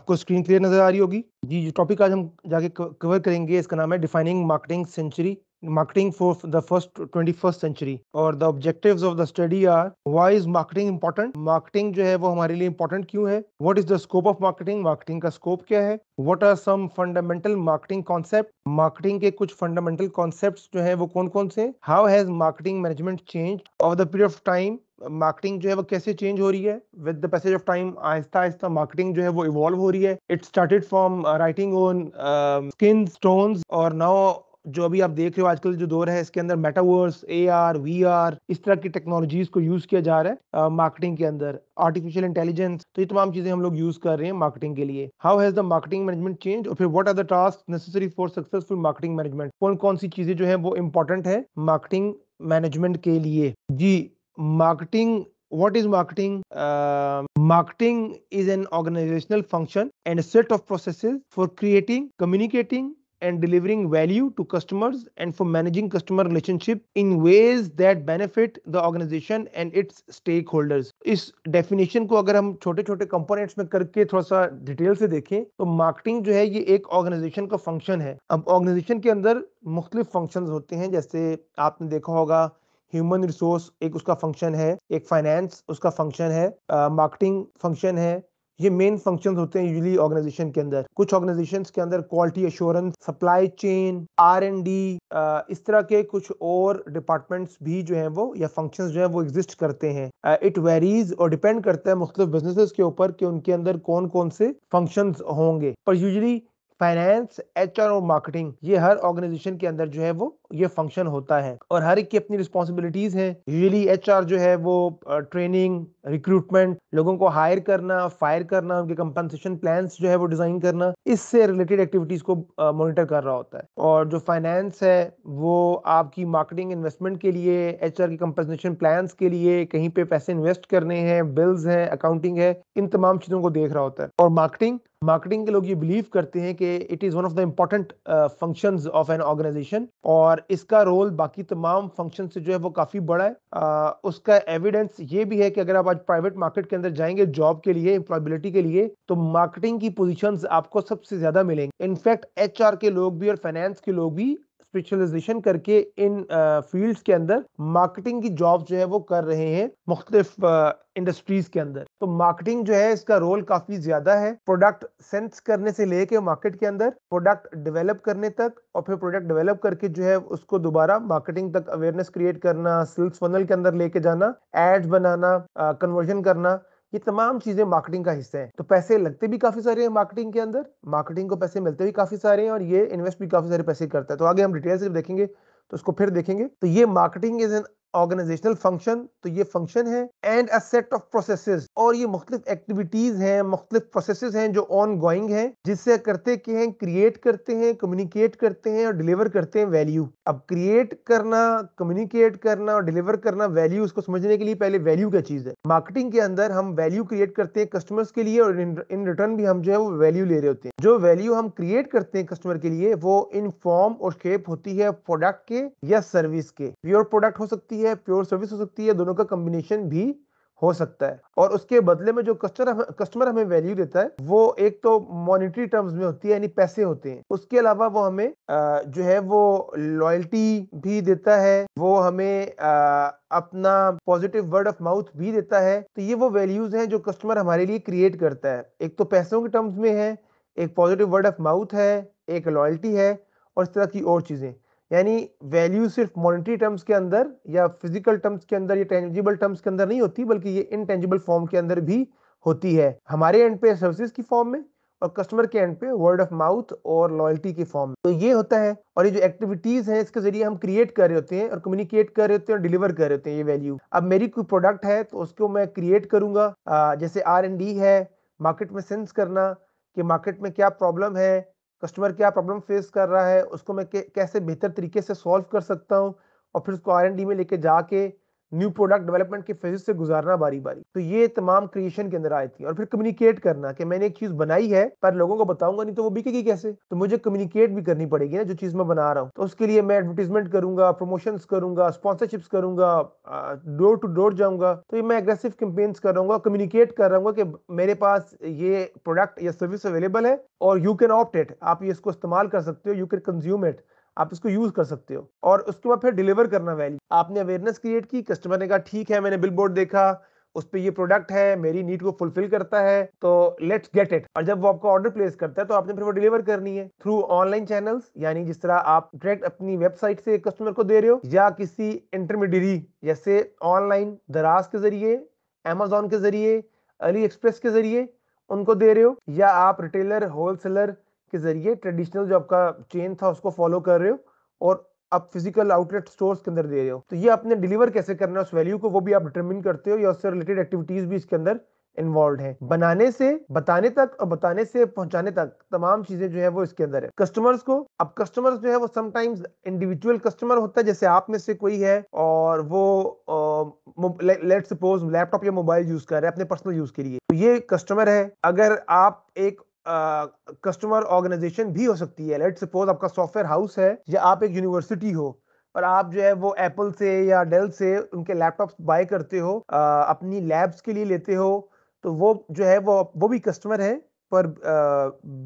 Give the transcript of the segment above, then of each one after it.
आपको screen clear नजर आ रही होगी जी जो टॉपिक आज हम जाके कवर करेंगे इसका नाम है defining marketing century marketing for the first 21st century or the objectives of the study are why is marketing important marketing jo hai wo hamare liye important क्यों hai what is the scope of marketing marketing ka scope kya hai what are some fundamental marketing concept marketing ke kuch fundamental concepts jo hai wo kon kon se how has marketing management changed over the period of time marketing जो है वो कैसे change हो रही है with the passage of time आहिस्ता आहिस्ता marketing जो है वो इवॉल्व हो रही है it started from writing on skin stones और नाउ जो अभी आप देख रहे हो आजकल जो दौर है इसके अंदर metaverse A R V R इस तरह की टेक्नोलॉजीज को यूज किया जा रहा है मार्केटिंग के अंदर आर्टिफिशियल इंटेलिजेंस तो ये तमाम चीजें हम लोग यूज कर रहे हैं मार्केटिंग के लिए how has the marketing management change और फिर what are the task necessary for successful marketing management कौन कौन सी चीजें जो है वो इंपॉर्टेंट है मार्केटिंग मैनेजमेंट के लिए जी marketing what is marketing marketing is an organizational function and set of process for creating communicating and delivering value to customers and for managing customer relationship in ways that benefit the organization and its stakeholders इस definition को अगर हम छोटे छोटे components में करके थोड़ा सा डिटेल से देखें तो मार्केटिंग जो है ये एक ऑर्गेनाइजेशन का फंक्शन है अब ऑर्गेनाइजेशन के अंदर मुख्तलिफ फंक्शंस होते हैं जैसे आपने देखा होगा ह्यूमन रिसोर्स एक उसका फंक्शन है एक फाइनेंस उसका फंक्शन है मार्केटिंग uh, फंक्शन है ये मेन फंक्शंस होते हैं यूजली ऑर्गेनाइजेशन के अंदर कुछ ऑर्गेनाइजेशन के अंदर quality assurance supply chain R and D इस तरह के कुछ और डिपार्टमेंट्स भी जो है वो या फंक्शन जो है वो एग्जिस्ट करते हैं इट वेरीज और डिपेंड करता है मुख्तलिफ बिजनेसेस के ऊपर कि उनके अंदर कौन कौन से फंक्शन होंगे पर यूजली फाइनेंस एच और मार्केटिंग ये हर ऑर्गेनाइजेशन के अंदर जो है वो ये फंक्शन होता है और हर एक की अपनी रिस्पॉन्सिबिलिटीज है यूजली एच जो है वो ट्रेनिंग रिक्रूटमेंट लोगों को हायर करना फायर करना उनके कंपनसेशन प्लान जो है वो डिजाइन करना इससे रिलेटेड एक्टिविटीज को मॉनिटर कर रहा होता है और जो फाइनेंस है वो आपकी मार्केटिंग इन्वेस्टमेंट के लिए एच के कंपनसेशन प्लान के लिए कहीं पे पैसे इन्वेस्ट करने हैं बिल्स हैं अकाउंटिंग है इन तमाम चीजों को देख रहा होता है और मार्केटिंग मार्केटिंग के लोग ये बिलीव करते हैं कि it is one of the important function of an organization और इसका रोल बाकी तमाम फंक्शन से जो है वो काफ़ी बड़ा है uh, उसका एविडेंस ये भी है कि अगर आप आज प्राइवेट मार्केट के अंदर जाएंगे जॉब के लिए एम्प्लॉयबिलिटी के लिए तो मार्केटिंग की पोजिशन आपको सबसे ज़्यादा मिलेंगे इनफैक्ट एच के लोग भी और फाइनेंस के लोग भी स्पेशलाइजेशन करके इन फील्ड्स के अंदर मार्केटिंग की जॉब जो है वो कर रहे हैं मुख्तलिफ इंडस्ट्रीज के अंदर तो मार्केटिंग जो है इसका रोल काफी ज्यादा है प्रोडक्ट सेंस करने से लेके मार्केट के अंदर प्रोडक्ट डेवलप करने तक और फिर प्रोडक्ट डेवलप करके जो है उसको दोबारा मार्केटिंग तक अवेयरनेस क्रिएट करना सेल्स फनल के अंदर लेके जाना एड्स बनाना कन्वर्जन करना ये तमाम चीजें मार्केटिंग का हिस्सा है तो पैसे लगते भी काफी सारे हैं मार्केटिंग के अंदर मार्केटिंग को पैसे मिलते भी काफी सारे हैं और ये इन्वेस्ट भी काफी सारे पैसे करता है तो आगे हम डिटेल से देखेंगे तो उसको फिर देखेंगे तो ये marketing is an organizational function तो ये फंक्शन है and a set of processes और ये मुख्तलिफ एक्टिविटीज हैं मुख्तलिफ प्रोसेसेस हैं जो ऑन गोइंग है जिससे करते के हैं क्रिएट करते हैं कम्युनिकेट करते हैं और डिलीवर करते हैं वैल्यू अब क्रिएट करना कम्युनिकेट करना और डिलीवर करना वैल्यू उसको समझने के लिए पहले वैल्यू क्या चीज है मार्केटिंग के अंदर हम वैल्यू क्रिएट करते हैं कस्टमर्स के लिए और इन रिटर्न भी हम जो है वो वैल्यू ले रहे होते हैं जो वैल्यू हम क्रिएट करते हैं कस्टमर के लिए वो इन फॉर्म और शेप होती है प्रोडक्ट के या सर्विस के प्योर प्रोडक्ट हो सकती है सकती है प्योर सर्विस हो सकती है दोनों का कॉम्बिनेशन भी हो सकता है और उसके बदले में जो कस्टमर कस्टमर हमें वैल्यू देता है वो एक तो मॉनिटरी टर्म्स में होती है यानी पैसे होते हैं उसके अलावा वो हमें आ, जो है वो लॉयल्टी भी देता है वो हमें आ, अपना पॉजिटिव वर्ड ऑफ माउथ भी देता है तो ये वो वैल्यूज हैं जो कस्टमर हमारे लिए क्रिएट करता है एक तो पैसों के टर्म्स में है एक पॉजिटिव वर्ड ऑफ माउथ है एक लॉयल्टी है और इस तरह की और चीजें यानी वैल्यू सिर्फ मॉनिटरी टर्म्स के अंदर या फिजिकल टर्म्स के अंदर या टेंजिबल टर्म्स के अंदर नहीं होती बल्कि ये इनटेंजिबल फॉर्म के अंदर भी होती है हमारे एंड पे सर्विसेज की फॉर्म में और कस्टमर के एंड पे वर्ड ऑफ माउथ और लॉयल्टी के फॉर्म तो ये होता है और ये जो एक्टिविटीज हैं इसके जरिए हम क्रिएट कर रहे होते हैं और कम्युनिकेट कर रहे होते हैं और डिलीवर कर रहे होते हैं ये वैल्यू अब मेरी कोई प्रोडक्ट है तो उसको मैं क्रिएट करूंगा जैसे आर एंड डी है मार्केट में सेंस करना कि मार्केट में क्या प्रॉब्लम है कस्टमर क्या प्रॉब्लम फेस कर रहा है उसको मैं कैसे बेहतर तरीके से सॉल्व कर सकता हूँ और फिर उसको आर में लेके जाके न्यू प्रोडक्ट डेवलपमेंट के फेजेस से गुजारना बारी बारी तो ये तमाम क्रिएशन के अंदर आई थी और फिर कम्युनिकेट करना कि मैंने एक चीज बनाई है पर लोगों को बताऊंगा नहीं तो वो बिकेगी कैसे तो मुझे कम्युनिकेट भी करनी पड़ेगी ना जो चीज मैं बना रहा हूँ तो उसके लिए मैं एडवर्टीजमेंट करूंगा प्रमोशन करूंगा स्पॉन्सरशिप करूंगा डोर टू डोर जाऊंगा तो ये मैं एग्रेसिव कैंपेन्स कर रहा हूँ कम्युनिकेट कर रहा हूँ कि मेरे पास ये प्रोडक्ट या सर्विस अवेलेबल है और यू कैन ऑप्ट इट आप ये इसको इस्तेमाल कर सकते हो यू कैन कंज्यूम इट आप इसको यूज कर सकते हो और उसके बाद फिर डिलीवर करना वैल्यू आपने अवेयरनेस क्रिएट की कस्टमर ने कहा ठीक है मैंने बिल बोर्ड देखा उस पर ये प्रोडक्ट है मेरी नीड को फुलफिल करता है तो लेट्स गेट इट और जब वो आपका ऑर्डर प्लेस करता है तो आपने फिर वो डिलीवर करनी है थ्रू ऑनलाइन चैनल्स यानी जिस तरह आप डायरेक्ट अपनी वेबसाइट से कस्टमर को दे रहे हो या किसी इंटरमीडियरी जैसे ऑनलाइन दराज के जरिए अमेजोन के जरिए अली एक्सप्रेस के जरिए उनको दे रहे हो या आप रिटेलर होलसेलर के जरिए ट्रेडिशनल जो आपका चेन था उसको फॉलो कर रहे हो और आप फिजिकल आउटलेट स्टोर्स के अंदर दे रहे हो तो ये आपने डिलीवर कैसे करना है उस वैल्यू को वो भी आप डिटरमिन करते हो या उससे रिलेटेड एक्टिविटीज भी इसके अंदर इन्वॉल्व है बनाने से बताने तक और बताने से पहुंचाने तक तमाम चीजें जो है वो इसके अंदर है कस्टमर्स को अब कस्टमर्स जो है वो समटाइम्स इंडिविजुअल कस्टमर होता है जैसे आप में से कोई है और वो लेट सपोज लैपटॉप या मोबाइल यूज कर रहे हैं अपने पर्सनल यूज के लिए तो ये कस्टमर है अगर आप एक कस्टमर ऑर्गेनाइजेशन भी हो सकती है लेट सपोज आपका सॉफ्टवेयर हाउस है या आप एक यूनिवर्सिटी हो और आप जो है वो एप्पल से या डेल से उनके लैपटॉप बाय करते हो आ, अपनी लैब्स के लिए लेते हो तो वो जो है वो वो भी कस्टमर है पर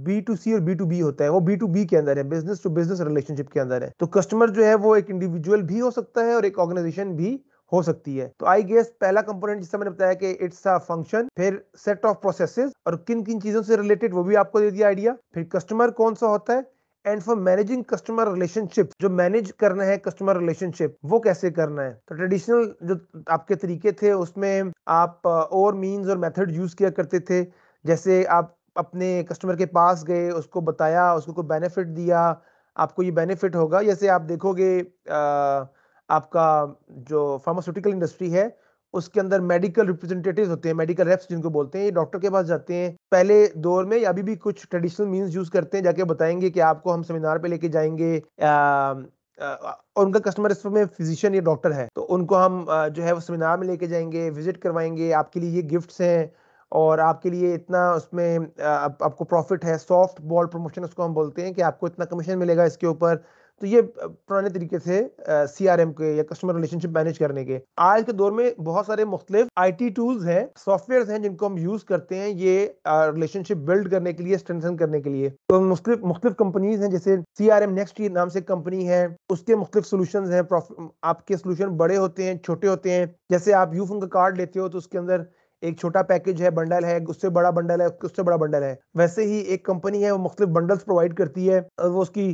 बी टू सी और बी टू बी होता है वो बी टू बी के अंदर है बिजनेस टू बिजनेस रिलेशनशिप के अंदर है तो कस्टमर जो है वो एक इंडिविजुअल भी हो सकता है और एक ऑर्गेनाइजेशन भी हो सकती है तो आई गेस पहला कंपोनेंट जिससे मैंने बताया कि इट्स अ फंक्शन फिर सेट ऑफ प्रोसेसेस और किन किन चीजों से रिलेटेड वो भी आपको दे दिया आइडिया फिर कस्टमर कौन सा होता है and for managing customer relationship जो मैनेज करना है कस्टमर रिलेशनशिप वो कैसे करना है तो ट्रेडिशनल जो आपके तरीके थे उसमें आप uh, और मीन्स और मेथड यूज किया करते थे जैसे आप अपने कस्टमर के पास गए उसको बताया उसको कोई बेनिफिट दिया आपको ये बेनिफिट होगा जैसे आप देखोगे आ, uh, आपका जो फार्मास्यूटिकल इंडस्ट्री है उसके अंदर मेडिकल रिप्रेजेंटेटिव होते हैं मेडिकल रेप्स जिनको बोलते हैं ये डॉक्टर के पास जाते हैं पहले दौर में अभी भी कुछ ट्रेडिशनल मीन्स यूज करते हैं जाके बताएंगे कि आपको हम सेमिनार पे लेके जाएंगे आ, आ, और उनका कस्टमर इस में फिजिशियन या डॉक्टर है तो उनको हम जो है वो सेमिनार में लेके जाएंगे विजिट करवाएंगे आपके लिए ये गिफ्ट्स हैं और आपके लिए इतना उसमें आप, आपको प्रॉफिट है सॉफ्ट बॉल प्रमोशन उसको हम बोलते हैं कि आपको इतना कमीशन मिलेगा इसके ऊपर तो ये पुराने तरीके से सी आर एम के या कस्टमर रिलेशनशिप मैनेज करने के आज के दौर में बहुत सारे मुख्तलिफ आई टी टूल्स हैं सॉफ्टवेयर हैं जिनको हम यूज करते हैं ये रिलेशनशिप बिल्ड करने के लिए स्ट्रेंथन करने के लिए तो मुख्तलिफ कंपनीज हैं जैसे सी आर एम नेक्स्ट नाम से कंपनी है उसके मुख्तलिफ सोल्यूशन हैं आपके सोल्यूशन बड़े होते हैं छोटे होते हैं जैसे आप यूफोन का कार्ड लेते हो तो उसके अंदर एक छोटा पैकेज है बंडल है उससे बड़ा बंडल है उससे बड़ा बंडल है वैसे ही एक कंपनी है वो मुख्तलिफ बंडल्स प्रोवाइड करती है और वो उसकी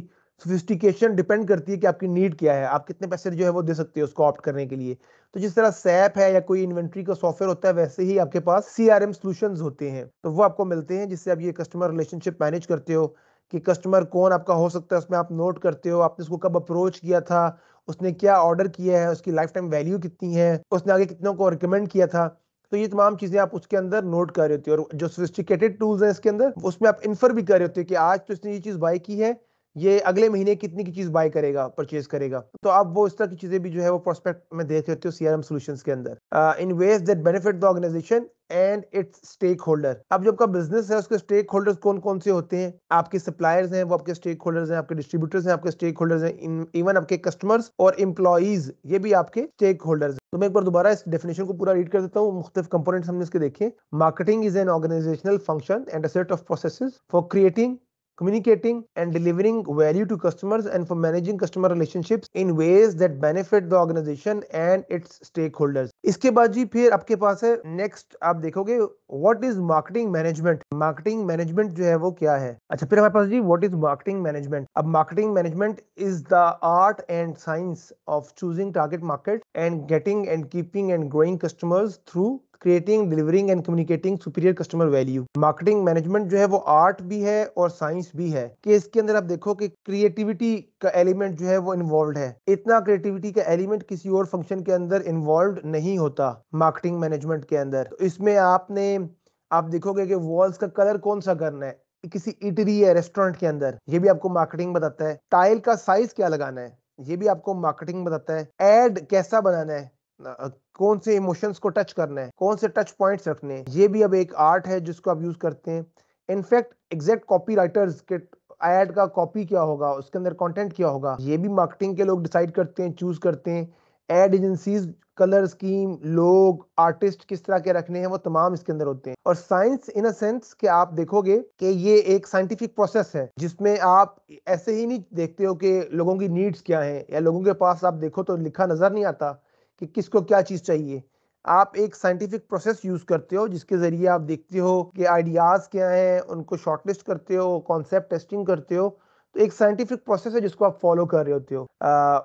सोफिस्टिकेशन डिपेंड करती है कि आपकी नीड क्या है आप कितने पैसे जो है वो दे सकते हो उसको ऑप्ट करने के लिए तो जिस तरह सैप है या कोई इन्वेंट्री का सॉफ्टवेयर होता है वैसे ही आपके पास सी आर एम सोल्यूशन होते हैं तो वो आपको मिलते हैं जिससे आप ये कस्टमर रिलेशनशिप मैनेज करते हो कि कस्टमर कौन आपका हो सकता है उसमें आप नोट करते हो आपने उसको कब अप्रोच किया था उसने क्या ऑर्डर किया है उसकी लाइफ टाइम वैल्यू कितनी है उसने आगे कितनों को रिकमेंड किया था तो ये तमाम चीजें आप उसके अंदर नोट कर रहे होते हो और जो सोफिस्टिकेटेड टूल्स हैं इसके अंदर उसमें आप इन्फर भी कर रहे होते हो कि आज तो इसने ये चीज बाई की है ये अगले महीने कितनी की चीज बाय करेगा परचेज करेगा तो आप वो इस तरह की चीजें भी जो है वो प्रोस्पेक्ट में देख लेते हो सीआरएम सॉल्यूशंस के अंदर in ways that benefit the organization and its stakeholder अब जो आपका बिजनेस है उसके स्टेक होल्डर्स कौन कौन से होते हैं आपके सप्लायर्स हैं वो आपके स्टेक होल्डर्स हैं आपके डिस्ट्रीब्यूटर्स हैं आपके स्टेक होल्डर्स हैं इवन आपके कस्टमर्स और इम्प्लॉज ये भी आपके स्टेक होल्डर्स तो मैं एक बार दोबारा इस डेफिनेशन को पूरा रीड कर देता हूँ मुख्तफ कंपोनेंट्स हमने इसके देखे marketing is an organizational function and a set of process for creating communicating and delivering value to customers and for managing customer relationships in ways that benefit the organization and its stakeholders इसके बाद जी फिर आपके पास है next आप देखोगे what is marketing management marketing management जो है वो क्या है अच्छा फिर हमारे पास जी व्हाट इज मार्केटिंग मैनेजमेंट अब marketing management is the art and science of choosing target market and getting and keeping and growing customers through creating delivering and communicating superior customer value marketing management जो है वो art भी है और science भी है कि इसके अंदर आप देखो कि क्रिएटिविटी का एलिमेंट जो है वो इन्वॉल्व है इतना क्रिएटिविटी का एलिमेंट किसी और फंक्शन के अंदर इन्वॉल्व नहीं होता मार्केटिंग मैनेजमेंट के अंदर तो इसमें आपने आप देखोगे कि वॉल्स का कलर कौन सा करना है किसी इटरी या रेस्टोरेंट के अंदर ये भी आपको मार्केटिंग बताता है टाइल का साइज क्या लगाना है ये भी आपको मार्केटिंग बताता है एड कैसा बनाना है कौन से इमोशंस को टच करना है कौन से टच पॉइंट्स रखने हैं ये भी अब एक आर्ट है जिसको आप यूज करते हैं इनफैक्ट एग्जैक्ट कॉपी राइटर्स के एड का कॉपी क्या होगा उसके अंदर कंटेंट क्या होगा ये भी मार्केटिंग के लोग डिसाइड करते हैं चूज करते हैं एड एजेंसीज कलर स्कीम लोग आर्टिस्ट किस तरह के रखने हैं वो तमाम इसके अंदर होते हैं और साइंस इन अ सेंस कि आप देखोगे कि ये एक साइंटिफिक प्रोसेस है जिसमें आप ऐसे ही नहीं देखते हो कि लोगों की नीड्स क्या हैं या लोगों के पास आप देखो तो लिखा नजर नहीं आता कि किसको क्या चीज़ चाहिए आप एक साइंटिफिक प्रोसेस यूज़ करते हो जिसके ज़रिए आप देखते हो कि आइडियाज़ क्या हैं उनको शॉर्टलिस्ट करते हो कॉन्सेप्ट टेस्टिंग करते हो तो एक साइंटिफिक प्रोसेस है जिसको आप फॉलो कर रहे होते हो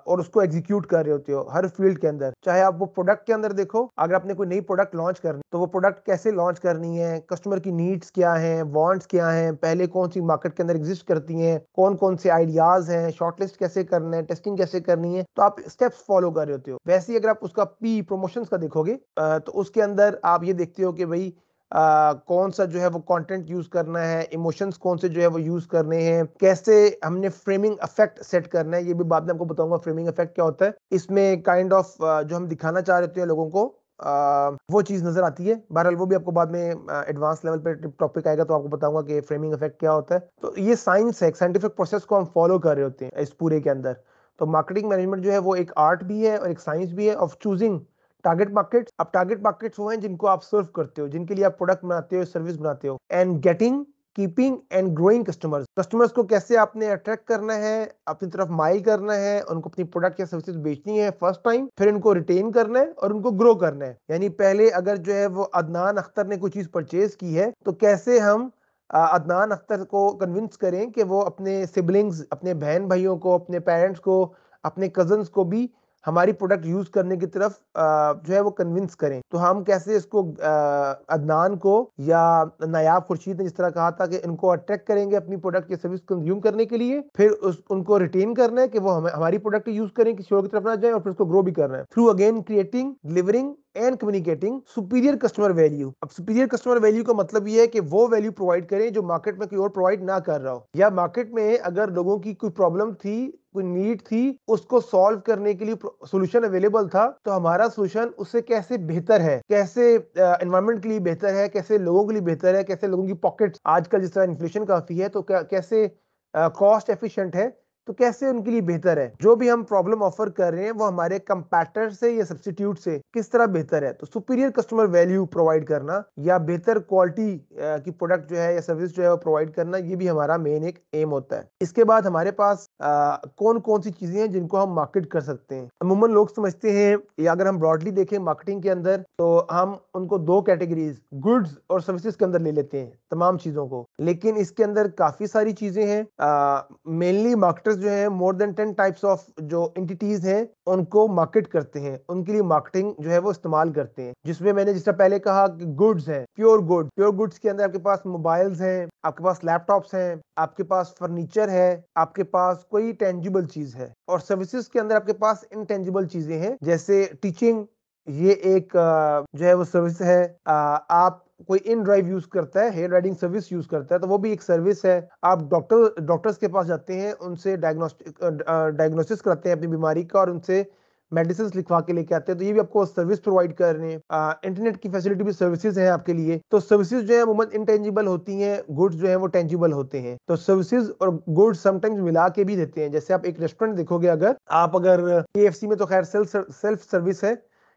और उसको एग्जीक्यूट कर रहे होते हो हर फील्ड के अंदर चाहे आप वो प्रोडक्ट के अंदर देखो अगर आपने कोई नई प्रोडक्ट लॉन्च करनी तो वो प्रोडक्ट कैसे लॉन्च करनी है कस्टमर की नीड्स क्या है वांट्स क्या है पहले कौन सी मार्केट के अंदर एग्जिस्ट करती है कौन कौन से आइडियाज हैं शॉर्टलिस्ट कैसे करना है टेस्टिंग कैसे करनी है तो आप स्टेप्स फॉलो कर रहे होते हो वैसे ही अगर आप उसका पी प्रमोशन का देखोगे तो उसके अंदर आप ये देखते हो कि भाई आ, कौन सा जो है वो कंटेंट यूज करना है इमोशंस कौन से जो है वो यूज करने हैं कैसे हमने फ्रेमिंग इफेक्ट सेट करना है ये भी बाद में आपको बताऊंगा फ्रेमिंग इफेक्ट क्या होता है इसमें काइंड kind ऑफ of, जो हम दिखाना चाह रहे हैं लोगों को आ, वो चीज नजर आती है बहरहाल वो भी आपको बाद में एडवांस लेवल पे टॉपिक आएगा तो आपको बताऊंगा कि फ्रेमिंग इफेक्ट क्या होता है तो ये साइंस है साइंटिफिक प्रोसेस को हम फॉलो कर रहे होते हैं इस पूरे के अंदर तो मार्केटिंग मैनेजमेंट जो है वो एक आर्ट भी है और एक साइंस भी है ऑफ चूजिंग टारगेट मार्केट अब टारगेट मार्केट्स वो हैं जिनको आप सर्व करते हो जिनके लिए आप प्रोडक्ट बनाते हो सर्विस बनाते हो and getting keeping and growing customers customers को कैसे आपने अट्रैक्ट करना है अपनी तरफ माइल करना है उनको अपनी प्रोडक्ट या सर्विसेज बेचनी है फर्स्ट टाइम फिर उनको रिटेन करना है और उनको ग्रो करना है यानी पहले अगर जो है वो अदनान अख्तर ने कोई चीज परचेज की है तो कैसे हम अदनान अख्तर को कन्विंस करें कि वो अपने सिबलिंग्स अपने बहन भाइयों को अपने पेरेंट्स को अपने कजन्स को भी हमारी प्रोडक्ट यूज करने की तरफ जो है वो कन्विंस करें तो हम कैसे इसको अदनान को या नायाब खुर्शीद ने जिस तरह कहा था कि इनको अट्रैक्ट करेंगे अपनी प्रोडक्ट या सर्विस कंज्यूम करने के लिए फिर उस उनको रिटेन करना है कि वो हम, हमारी प्रोडक्ट यूज करें किसी और की तरफ ना जाए और फिर उसको ग्रो भी करना है through again creating delivering and communicating superior customer value अब सुपीरियर कस्टमर वैल्यू का मतलब ये है कि वो वैल्यू प्रोवाइड करें जो मार्केट में कोई और प्रोवाइड ना कर रहा हो या मार्केट में अगर लोगों की कोई प्रॉब्लम थी कोई नीड थी उसको सॉल्व करने के लिए सोल्यूशन अवेलेबल था तो हमारा सोल्यूशन उससे कैसे बेहतर है कैसे एनवायरमेंट के लिए बेहतर है कैसे लोगों के लिए बेहतर है कैसे लोगों की पॉकेट आजकल जिस तरह इन्फ्लेशन काफी है तो कैसे कॉस्ट एफिशिएंट है तो कैसे उनके लिए बेहतर है जो भी हम प्रॉब्लम ऑफर कर रहे हैं वो हमारे कंपैटर से या सब्सिट्यूट से किस तरह बेहतर है तो सुपीरियर कस्टमर वैल्यू प्रोवाइड करना या बेहतर क्वालिटी की प्रोडक्ट जो है या सर्विस जो है वो प्रोवाइड करना ये भी हमारा मेन एक एम होता है इसके बाद हमारे पास आ, कौन कौन सी चीजें हैं जिनको हम मार्केट कर सकते हैं अमूमन लोग समझते हैं या अगर हम ब्रॉडली देखें मार्केटिंग के अंदर तो हम उनको दो कैटेगरीज गुड्स और सर्विसेज के अंदर ले लेते हैं तमाम चीजों को लेकिन इसके अंदर काफी सारी चीजें हैं मेनली मार्केटर ब्रोकर्स जो है more than ten types of जो एंटिटीज हैं उनको मार्केट करते हैं उनके लिए मार्केटिंग जो है वो इस्तेमाल करते हैं जिसमें मैंने जिसका पहले कहा कि गुड्स हैं प्योर गुड प्योर गुड्स के अंदर आपके पास मोबाइल्स हैं आपके पास लैपटॉप्स हैं आपके पास फर्नीचर है आपके पास कोई टेंजिबल चीज है और सर्विसेज के अंदर आपके पास इनटेंजिबल चीजें हैं जैसे टीचिंग ये एक जो है वो सर्विस है आप कोई इन ड्राइव यूज करता है हेयर राइडिंग सर्विस यूज करता है तो वो भी एक सर्विस है आप डॉक्टर डॉक्टर्स के पास जाते हैं उनसे डायग्नोस्टिक डायग्नोसिस करते हैं अपनी बीमारी का और उनसे मेडिसिन लिखवा के लेके आते हैं तो ये भी आपको सर्विस प्रोवाइड कर रहे हैं इंटरनेट की फैसिलिटी भी सर्विसेज हैं आपके लिए तो सर्विसेज जो है अमूमन इंटेंजिबल होती हैं गुड्स जो है वो टेंजिबल होते हैं तो सर्विसेज और गुड्स समटाइम्स मिला के भी देते हैं जैसे आप एक रेस्टोरेंट देखोगे अगर आप अगर के में तो खैर सेल्फ सर्विस है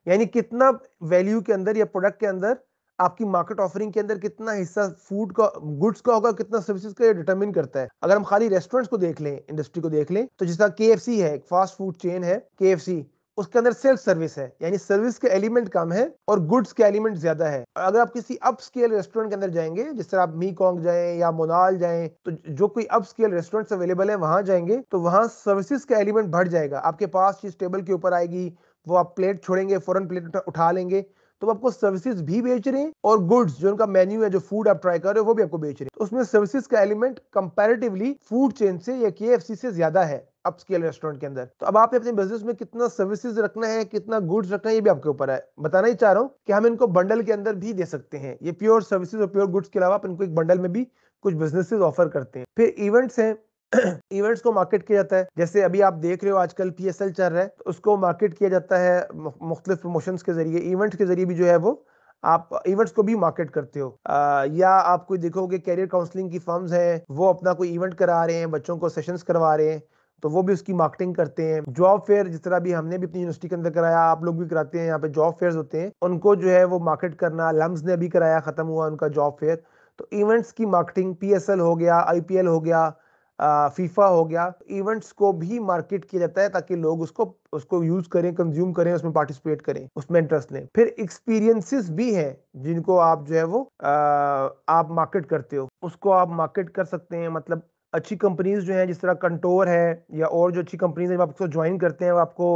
यानी कितना वैल्यू के अंदर या प्रोडक्ट के अंदर आपकी मार्केट ऑफरिंग के अंदर कितना हिस्सा फूड का गुड्स का होगा कितना सर्विसेज का डिटरमिन करता है अगर हम खाली रेस्टोरेंट्स को देख लें इंडस्ट्री को देख लें तो जिसका के है फास्ट फूड चेन है के उसके अंदर सेल्फ सर्विस है यानी सर्विस के एलिमेंट कम है और गुड्स के एलिमेंट ज्यादा है अगर आप किसी अप स्केल रेस्टोरेंट के अंदर जाएंगे जिस तरह आप मी कॉन्ग जाए या मोनाल जाए तो जो कोई अप स्केल रेस्टोरेंट अवेलेबल है वहां जाएंगे तो वहां सर्विसेज का एलिमेंट बढ़ जाएगा आपके पास चीज टेबल के ऊपर आएगी वो आप प्लेट छोड़ेंगे फॉरन प्लेट उठा लेंगे तो आपको सर्विसेज भी बेच रहे हैं और गुड्स जो उनका मेन्यू है जो फूड आप ट्राई कर रहे हो वो भी आपको बेच रहे हैं तो उसमें सर्विसेज का एलिमेंट कंपैरेटिवली फूड चेन से या के से ज्यादा है अपस्केल रेस्टोरेंट के अंदर तो अब आपने अपने बिजनेस में कितना सर्विसेज रखना है कितना गुड्स रखना है ये भी आपके ऊपर है बताना ही चाह रहा हूँ कि हम इनको बंडल के अंदर भी दे सकते हैं ये प्योर सर्विसेज और प्योर गुड्स के अलावा आप इनको एक बंडल में भी कुछ बिजनेसेस ऑफर करते हैं फिर इवेंट्स हैं इवेंट्स को मार्केट किया जाता है जैसे अभी आप देख रहे हो आजकल एल चल रहा है तो उसको मार्केट किया जाता है मुख्तलिफ प्रमोशंस के जरिए इवेंट्स के जरिए भी जो है वो आप इवेंट्स को भी मार्केट करते हो आ, या आप कोई देखोगे कैरियर काउंसलिंग की फर्म्स हैं वो अपना कोई इवेंट करा रहे हैं बच्चों को सेशंस करवा रहे हैं तो वो भी उसकी मार्केटिंग करते हैं जॉब फेयर जिस तरह भी हमने भी अपनी यूनिवर्सिटी के अंदर कराया आप लोग भी कराते हैं यहाँ पे जॉब फेयर होते हैं उनको जो है वो मार्केट करना लम्स ने अभी कराया खत्म हुआ उनका जॉब फेयर तो इवेंट्स की मार्केटिंग पी हो गया आई हो गया फीफा हो गया इवेंट्स को भी मार्केट किया जाता है ताकि लोग उसको उसको यूज करें कंज्यूम करें उसमें पार्टिसिपेट करें उसमें इंटरेस्ट लें फिर एक्सपीरियंसेस भी हैं जिनको आप जो है वो आ, आप मार्केट करते हो उसको आप मार्केट कर सकते हैं मतलब अच्छी कंपनीज जो हैं जिस तरह कंटोर है या और जो अच्छी कंपनीज है आपको आप उसको ज्वाइन करते हैं वो आपको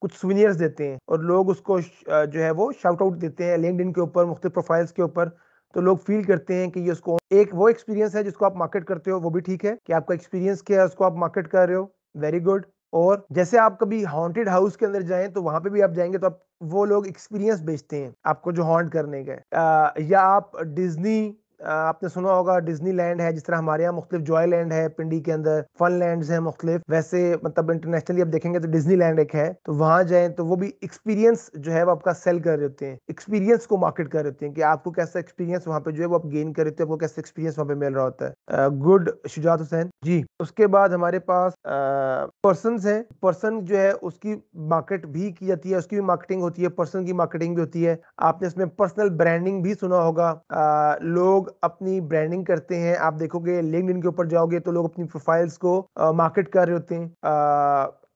कुछ सुविनियर्स देते हैं और लोग उसको जो है वो शाउट आउट देते हैं लिंकड के ऊपर मुख्तु प्रोफाइल्स के ऊपर तो लोग फील करते हैं कि ये उसको एक वो एक्सपीरियंस है जिसको आप मार्केट करते हो वो भी ठीक है कि आपका एक्सपीरियंस क्या है उसको आप मार्केट कर रहे हो वेरी गुड और जैसे आप कभी हॉन्टेड हाउस के अंदर जाएं तो वहां पे भी आप जाएंगे तो आप वो लोग एक्सपीरियंस बेचते हैं आपको जो हॉन्ट करने का या आप डिज्नी आपने सुना होगा डिजनी लैंड है जिस तरह हमारे यहाँ मुख्तलिफ जॉय लैंड है पिंडी के अंदर फन लैंड है मुख्तलिफ वैसे मतलब इंटरनेशनली आप देखेंगे तो डिजनी लैंड एक है तो वहां जाए तो वो भी एक्सपीरियंस जो है वो आपका सेल कर रहे होते हैं एक्सपीरियंस को मार्केट कर रहे होते हैं कि आपको कैसा एक्सपीरियंस वहाँ पे जो है वो आप गेन कर रहे होते हैं आपको कैसा एक्सपीरियंस वहाँ पे मिल रहा होता है गुड शुजात हुसैन जी उसके बाद हमारे पास पर्सन है पर्सन जो है उसकी मार्केट भी की जाती है उसकी भी मार्केटिंग होती है पर्सन की मार्केटिंग भी होती है आपने इसमें पर्सनल ब्रांडिंग भी सुना होगा लोग लोग अपनी ब्रांडिंग करते हैं आप देखोगे लिंक के ऊपर जाओगे तो लोग अपनी प्रोफाइल्स को मार्केट कर रहे होते हैं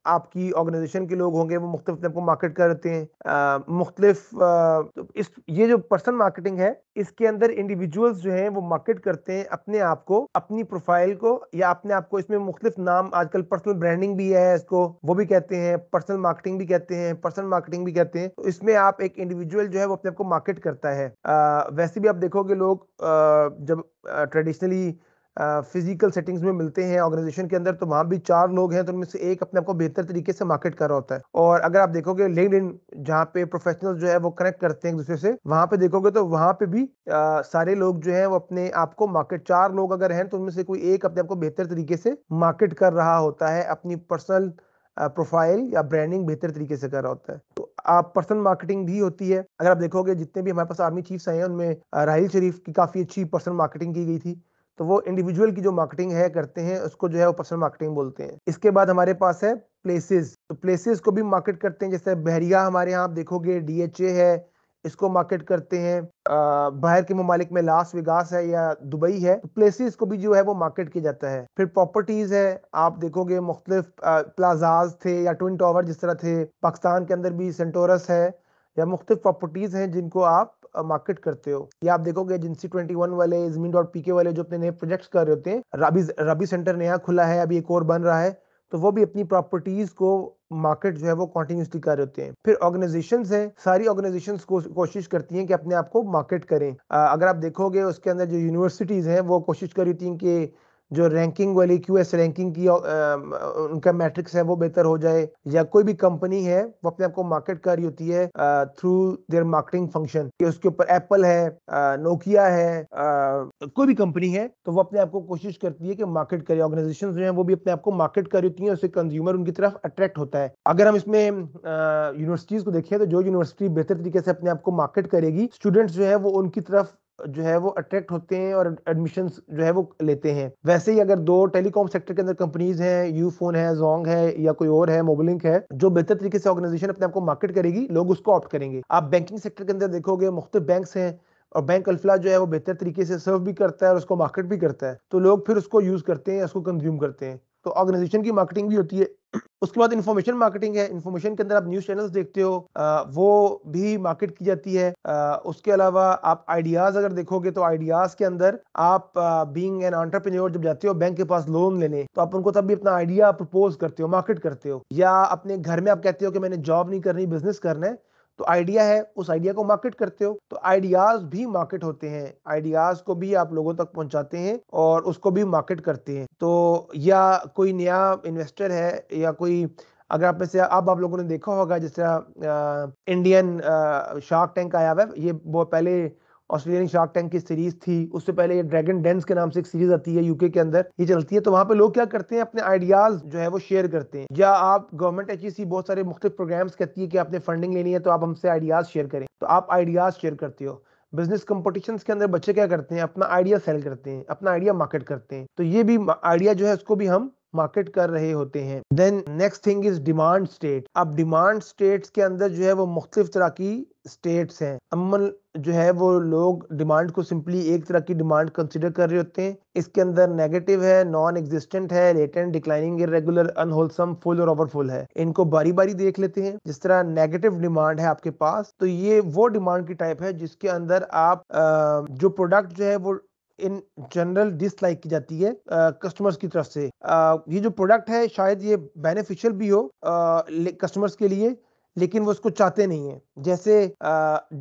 आपकी ऑर्गेनाइजेशन के लोग होंगे वो मुख्तलिफ को मार्केट करते हैं मुख्तलिफ तो इस ये जो पर्सन मार्केटिंग है इसके अंदर इंडिविजुअल्स जो हैं वो मार्केट करते हैं अपने आप को अपनी प्रोफाइल को या अपने आप को इसमें मुख्तलिफ नाम आजकल पर्सनल ब्रांडिंग भी है इसको वो भी कहते हैं पर्सनल मार्केटिंग भी कहते हैं पर्सनल मार्केटिंग भी कहते हैं तो इसमें आप एक इंडिविजुअल जो है वो अपने आप को मार्केट करता है आ, वैसे भी आप देखोगे लोग आ, जब ट्रेडिशनली फिजिकल सेटिंग्स में मिलते हैं ऑर्गेनाइजेशन के अंदर तो वहाँ भी चार लोग हैं तो उनमें से एक अपने आप को बेहतर तरीके से मार्केट कर रहा होता है और अगर आप देखोगे लिंक इन जहाँ पे प्रोफेशनल जो है वो कनेक्ट करते हैं एक दूसरे से वहाँ पे देखोगे तो वहाँ पे भी आ, सारे लोग जो है वो अपने आप को मार्केट चार लोग अगर हैं तो उनमें से कोई एक अपने आप को बेहतर तरीके से मार्केट कर रहा होता है अपनी पर्सनल प्रोफाइल या ब्रांडिंग बेहतर तरीके से कर रहा होता है तो आप पर्सनल मार्केटिंग भी होती है अगर आप देखोगे जितने भी हमारे पास आर्मी चीफ्स आए हैं उनमें राहिल शरीफ की काफ़ी अच्छी पर्सनल मार्केटिंग की गई थी तो वो इंडिविजुअल की जो मार्केटिंग है करते हैं उसको जो है वो पर्सनल मार्केटिंग बोलते हैं इसके बाद हमारे पास है प्लेसेस तो प्लेसेस को भी मार्केट करते हैं जैसे बहरिया हमारे यहाँ आप देखोगे डीएचए है इसको मार्केट करते हैं बाहर के ममालिक में लास विगास है या दुबई है तो प्लेसेस को भी जो है वो मार्केट किया जाता है फिर प्रॉपर्टीज़ है आप देखोगे मुख्तलिफ प्लाजाज थे या ट्विन टावर जिस तरह थे पाकिस्तान के अंदर भी सेंटोरस है या मुख्तलिफ प्रॉपर्टीज़ हैं जिनको आप मार्केट करते हो या आप देखोगे एजेंसी ट्वेंटी वन वाले जमीन डॉट पीके वाले जो अपने नए प्रोजेक्ट्स कर रहे होते हैं रबी रबी सेंटर नया खुला है अभी एक और बन रहा है तो वो भी अपनी प्रॉपर्टीज को मार्केट जो है वो कॉन्टिन्यूसली कर रहे होते हैं फिर ऑर्गेनाइजेशन है सारी ऑर्गेनाइजेशन को, कोशिश करती हैं कि अपने आप को मार्केट करें आ, अगर आप देखोगे उसके अंदर जो यूनिवर्सिटीज हैं वो कोशिश कर रही थी कि जो रैंकिंग वाली क्यू एस रैंकिंग की उनका मैट्रिक्स है वो बेहतर हो जाए या कोई भी कंपनी है वो अपने आप को मार्केट कर रही होती है थ्रू देयर मार्केटिंग फंक्शन उसके ऊपर एप्पल है नोकिया है कोई भी कंपनी है तो वो अपने आप को कोशिश करती है कि मार्केट करे ऑर्गेनाइजेशन जो है वो भी अपने आप को मार्केट कर रही होती है उससे कंज्यूमर उनकी तरफ अट्रैक्ट होता है अगर हम इसमें यूनिवर्सिटीज को देखें तो जो यूनिवर्सिटी बेहतर तरीके से अपने आप को मार्केट करेगी स्टूडेंट्स जो है वो उनकी तरफ जो है वो अट्रैक्ट होते हैं और एडमिशन जो है वो लेते हैं वैसे ही अगर दो टेलीकॉम सेक्टर के अंदर कंपनीज हैं यू फोन है जोंग है या कोई और है मोबलिंक है जो बेहतर तरीके से ऑर्गेनाइजेशन अपने आप को मार्केट करेगी लोग उसको ऑप्ट करेंगे आप बैंकिंग सेक्टर के अंदर देखोगे मुख्त बैंक हैं और बैंक अल्फला जो है वो बेहतर तरीके से सर्व भी करता है और उसको मार्केट भी करता है तो लोग फिर उसको यूज करते हैं उसको कंज्यूम करते हैं तो ऑर्गेनाइजेशन की मार्केटिंग भी होती है उसके बाद इन्फॉर्मेशन मार्केटिंग है इन्फॉर्मेशन के अंदर आप न्यूज चैनल्स देखते हो आ, वो भी मार्केट की जाती है आ, उसके अलावा आप आइडियाज अगर देखोगे तो आइडियाज के अंदर आप बीइंग एन एंटरप्रेन्योर जब जाते हो बैंक के पास लोन लेने तो आप उनको तब भी अपना आइडिया प्रपोज करते हो मार्केट करते हो या अपने घर में आप कहते हो कि मैंने जॉब नहीं करनी बिजनेस करना है तो आइडिया है उस आइडिया को मार्केट करते हो तो आइडियाज भी मार्केट होते हैं आइडियाज को भी आप लोगों तक पहुंचाते हैं और उसको भी मार्केट करते हैं तो या कोई नया इन्वेस्टर है या कोई अगर आप में से अब आप लोगों ने देखा होगा जिस तरह इंडियन शार्क टैंक आया हुआ है ये बहुत पहले ऑस्ट्रेलियन शार्क टैंक की सीरीज थी उससे पहले ये ड्रैगन डेंस के नाम से एक सीरीज आती है यूके के अंदर ये चलती है तो वहाँ पे लोग क्या करते हैं अपने आइडियाज जो है वो शेयर करते हैं या आप गवर्नमेंट एच e बहुत सारे मुख्य प्रोग्राम्स कहती है कि आपने फंडिंग लेनी है तो आप हमसे आइडियाज शेयर करें तो आप आइडियाज शेयर करते हो बिजनेस कंपटीशन के अंदर बच्चे क्या करते हैं अपना आइडिया सेल करते हैं अपना आइडिया मार्केट करते हैं तो ये भी आइडिया जो है उसको भी हम मार्केट कर रहे होते हैं then next thing is demand state अब डिमांड स्टेट्स के अंदर जो है वो मुख्तलिफ तरह की स्टेट्स हैं अमन जो है वो लोग डिमांड को सिंपली एक तरह की डिमांड कंसिडर कर रहे होते हैं इसके अंदर नेगेटिव है नॉन एग्जिस्टेंट है latent declining irregular unwholesome full और ओवरफुल है इनको बारी बारी देख लेते हैं जिस तरह नेगेटिव डिमांड है आपके पास तो ये वो डिमांड की टाइप है जिसके अंदर आप आ, जो प्रोडक्ट जो है वो इन जनरल डिसलाइक की जाती है कस्टमर्स की तरफ से ये जो प्रोडक्ट है शायद ये बेनिफिशियल भी हो कस्टमर्स के लिए लेकिन वो उसको चाहते नहीं है जैसे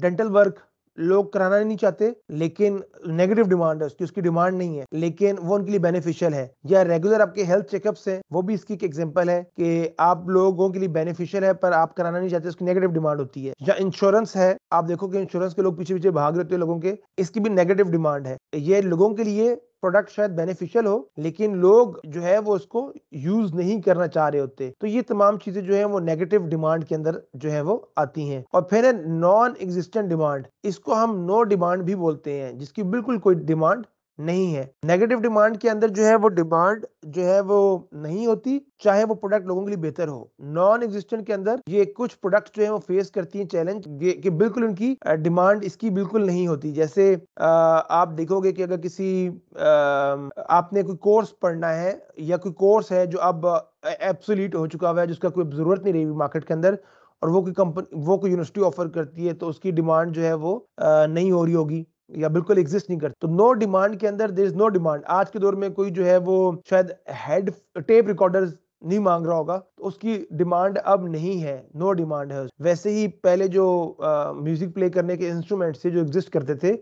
डेंटल वर्क लोग कराना नहीं चाहते लेकिन नेगेटिव डिमांड है उसकी उसकी डिमांड नहीं है लेकिन वो उनके लिए बेनिफिशियल है या रेगुलर आपके हेल्थ चेकअप्स है वो भी इसकी एक एग्जाम्पल है कि आप लोगों के लिए बेनिफिशियल है पर आप कराना नहीं चाहते उसकी नेगेटिव डिमांड होती है या इंश्योरेंस है आप देखो कि इंश्योरेंस के लोग पीछे पीछे भाग रहे होते हैं लोगों के इसकी भी नेगेटिव डिमांड है ये लोगों के लिए प्रोडक्ट शायद बेनिफिशियल हो लेकिन लोग जो है वो उसको यूज नहीं करना चाह रहे होते तो ये तमाम चीजें जो है वो नेगेटिव डिमांड के अंदर जो है वो आती हैं और फिर है नॉन एग्जिस्टेंट डिमांड इसको हम नो डिमांड भी बोलते हैं जिसकी बिल्कुल कोई डिमांड नहीं है नेगेटिव डिमांड के अंदर जो है वो डिमांड जो है वो नहीं होती चाहे वो प्रोडक्ट लोगों के लिए बेहतर हो नॉन एग्जिस्टेंट के अंदर ये कुछ प्रोडक्ट जो है वो फेस करती हैं चैलेंज कि बिल्कुल उनकी डिमांड इसकी बिल्कुल नहीं होती जैसे आप देखोगे कि अगर किसी आपने कोई कोर्स पढ़ना है या कोई कोर्स है जो अब एब्सोल्यूट हो चुका हुआ है जिसका कोई जरूरत नहीं रही मार्केट के अंदर और वो कोई कंपनी वो कोई यूनिवर्सिटी ऑफर करती है तो उसकी डिमांड जो है वो नहीं हो रही होगी या बिल्कुल एग्जिस्ट नहीं करते तो नो डिमांड के अंदर देर इज नो डिमांड आज के दौर में कोई जो है वो शायद हेड टेप रिकॉर्डर नहीं मांग रहा होगा तो उसकी डिमांड अब नहीं है नो डिमांड है वैसे ही पहले जो म्यूजिक प्ले करने के इंस्ट्रूमेंट्स थे जो एग्जिस्ट करते थे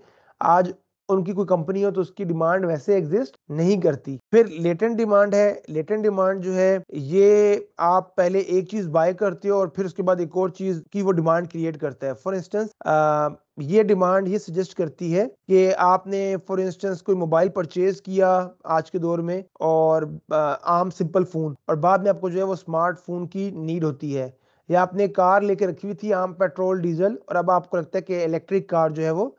आज उनकी कोई कंपनी हो तो उसकी डिमांड वैसे एग्जिस्ट नहीं करती फिर लेटेंट डिमांड है लेटेंट डिमांड जो है ये आप पहले एक चीज बाय करते हो और फिर उसके बाद एक और चीज की वो डिमांड क्रिएट करता है फॉर इंस्टेंस ये डिमांड ये सजेस्ट करती है कि आपने फॉर इंस्टेंस कोई मोबाइल परचेज किया आज के दौर में और आम सिंपल फोन और बाद में आपको जो है वो स्मार्टफोन की नीड होती है या आपने कार लेके रखी हुई थी आम पेट्रोल डीजल और अब आपको लगता है कि इलेक्ट्रिक कार जो है वो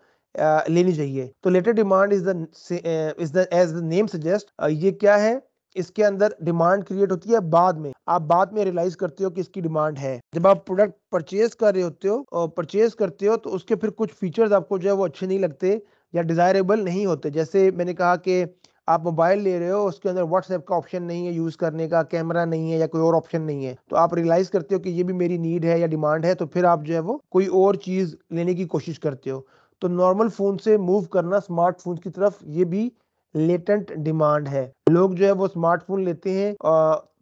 लेनी चाहिए तो latent demand is the as the name suggest ये क्या है इसके अंदर डिमांड क्रिएट होती है बाद में आप बाद में रियलाइज करते हो कि इसकी डिमांड है जब आप प्रोडक्ट परचेज कर रहे होते हो और परचेज करते हो तो उसके फिर कुछ फीचर्स आपको जो है वो अच्छे नहीं लगते या डिजायरेबल नहीं होते जैसे मैंने कहा कि आप मोबाइल ले रहे हो उसके अंदर व्हाट्सएप का ऑप्शन नहीं है यूज़ करने का कैमरा नहीं है या कोई और ऑप्शन नहीं है तो आप रियलाइज़ करते हो कि ये भी मेरी नीड है या डिमांड है तो फिर आप जो है वो कोई और चीज़ लेने की कोशिश करते हो तो नॉर्मल फोन से मूव करना स्मार्टफोन की तरफ ये भी लेटेंट डिमांड है लोग जो है वो स्मार्टफोन लेते हैं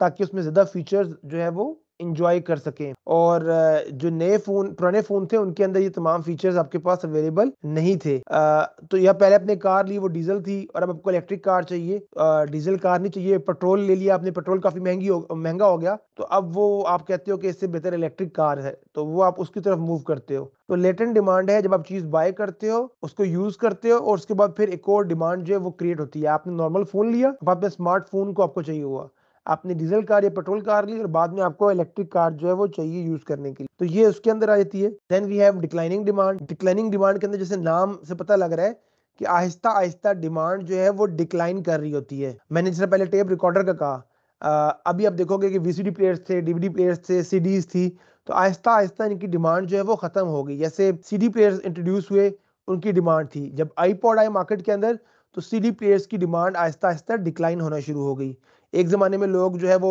ताकि उसमें ज्यादा फीचर्स जो है वो इंजॉय कर सकें और जो नए फ़ोन पुराने फ़ोन थे उनके अंदर ये तमाम फीचर्स आपके पास अवेलेबल नहीं थे आ, तो यह पहले अपने कार ली वो डीजल थी और अब आपको इलेक्ट्रिक कार चाहिए आ, डीजल कार नहीं चाहिए पेट्रोल ले लिया आपने पेट्रोल काफ़ी महंगी हो महंगा हो गया तो अब वो आप कहते हो कि इससे बेहतर इलेक्ट्रिक कार है तो वो आप उसकी तरफ मूव करते हो तो लेटेंट डिमांड है जब आप चीज़ बाय करते हो उसको यूज़ करते हो और उसके बाद फिर एक और डिमांड जो है वो क्रिएट होती है आपने नॉर्मल फ़ोन लिया अब आपने स्मार्टफोन को आपको चाहिए हुआ आपने डीजल कार या पेट्रोल कार ली और बाद में आपको इलेक्ट्रिक कार जो है वो चाहिए यूज करने के लिए तो ये उसके अंदर आ जाती है then we have declining demand declining demand के अंदर जैसे नाम से पता लग रहा है कि आहिस्ता आहिस्ता डिमांड जो है वो डिक्लाइन कर रही होती है मैंने जैसे पहले टेप रिकॉर्डर का कहा अभी आप देखोगे कि वीसीडी प्लेयर्स थे डीवीडी प्लेयर्स थे सीडीज थी तो आहिस्ता आहिस्ता इनकी डिमांड जो है वो खत्म हो गई जैसे सीडी प्लेयर्स इंट्रोड्यूस हुए उनकी डिमांड थी जब आईपॉड आए मार्केट के अंदर तो सीडी प्लेयर्स की डिमांड आहिस्ता आहिस्ता डिक्लाइन होना शुरू हो गई एक ज़माने में लोग जो है वो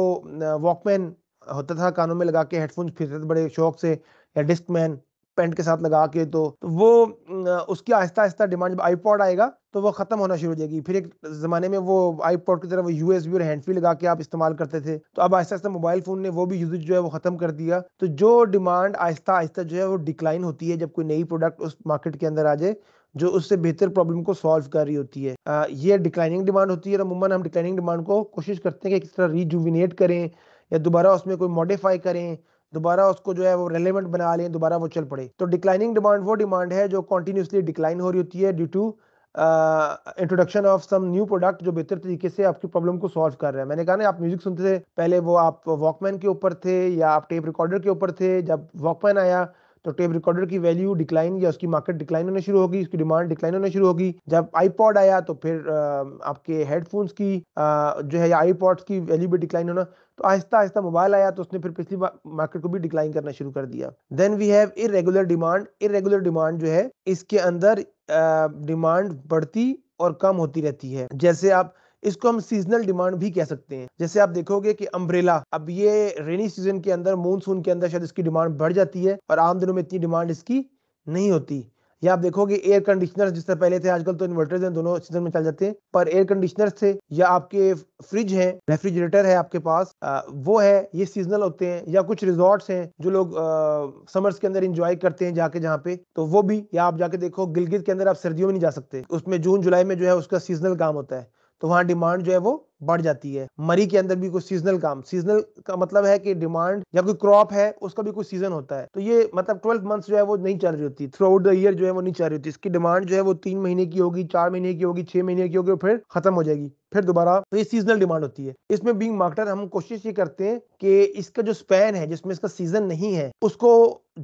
वॉकमैन होता था कानों में लगा के हेडफोन फिरते थे बड़े शौक से या डिस्कमैन पेंट के साथ लगा के तो, तो वो उसकी आहिस्ता आहिस्ता डिमांड जब आईपॉड आएगा तो वो ख़त्म होना शुरू हो जाएगी फिर एक ज़माने में वो आईपॉड की तरह वो यू और हैंड फ्री लगा के आप इस्तेमाल करते थे तो अब आहिस्ता आहिस्ता मोबाइल फ़ोन ने वो भी यूज जो है वो ख़त्म कर दिया तो जो डिमांड आहिस्ता आहिस्ता जो है वो डिक्लाइन होती है जब कोई नई प्रोडक्ट उस मार्केट के अंदर आ जाए जो उससे बेहतर प्रॉब्लम को सॉल्व कर रही होती है आ, ये डिक्लाइनिंग डिमांड होती है और अमूमन हम डिक्लाइनिंग डिमांड को कोशिश करते हैं कि किस तरह रिजुविनेट करें या दोबारा उसमें कोई मॉडिफाई करें दोबारा उसको जो है वो रेलिवेंट बना लें दोबारा वो चल पड़े तो डिक्लाइनिंग डिमांड वो डिमांड है जो कॉन्टीन्यूसली डिक्लाइन हो रही होती है due to introduction of some new product जो बेहतर तरीके से आपकी प्रॉब्लम को सॉल्व कर रहा है मैंने कहा ना आप म्यूजिक सुनते थे पहले वो आप वॉकमैन के ऊपर थे या आप टेप रिकॉर्डर के ऊपर थे जब वॉकमैन आया तो टेप रिकॉर्डर की वैल्यू डिक्लाइन या उसकी मार्केट डिक्लाइन होना शुरू होगी उसकी डिमांड डिक्लाइन होना शुरू होगी जब आईपॉड आया तो फिर आपके हेडफोन्स की जो है आईपॉड्स की वैल्यू भी डिक्लाइन होना तो आहिस्ता आहिस्ता मोबाइल आया तो उसने फिर पिछली मार्केट को भी डिक्लाइन करना शुरू कर दिया then we have irregular demand irregular demand जो है इसके अंदर डिमांड बढ़ती और कम होती रहती है जैसे आप इसको हम सीजनल डिमांड भी कह सकते हैं जैसे आप देखोगे कि अम्ब्रेला अब ये रेनी सीजन के अंदर मानसून के अंदर शायद इसकी डिमांड बढ़ जाती है और आम दिनों में इतनी डिमांड इसकी नहीं होती या आप देखोगे एयर कंडीशनर जिस तरह पहले थे आजकल तो इन्वर्टर्स हैं दोनों सीजन में चल जाते हैं पर एयर कंडीशनर थे या आपके फ्रिज हैं रेफ्रिजरेटर है आपके पास आ, वो है ये सीजनल होते हैं या कुछ रिजॉर्ट्स हैं जो लोग आ, समर्स के अंदर इंजॉय करते हैं जाके जहाँ पे तो वो भी या आप जाके देखो गिलगित के अंदर आप सर्दियों में नहीं जा सकते उसमें जून जुलाई में जो है उसका सीजनल काम होता है तो वहां डिमांड जो है वो बढ़ जाती है मरी के अंदर भी कुछ सीजनल काम सीजनल का मतलब है कि डिमांड या कोई क्रॉप है उसका भी कुछ सीजन होता है तो ये मतलब ट्वेल्व मंथ्स जो है वो नहीं चल रही होती थ्रू आउट द ईयर जो है वो नहीं चल रही होती इसकी डिमांड जो है वो तीन महीने की होगी चार महीने की होगी छह महीने की होगी फिर खत्म हो जाएगी फिर दोबारा तो ये सीजनल डिमांड होती है इसमें बींग मार्केटर हम कोशिश ये करते हैं कि इसका जो स्पैन है जिसमें इसका सीजन नहीं है उसको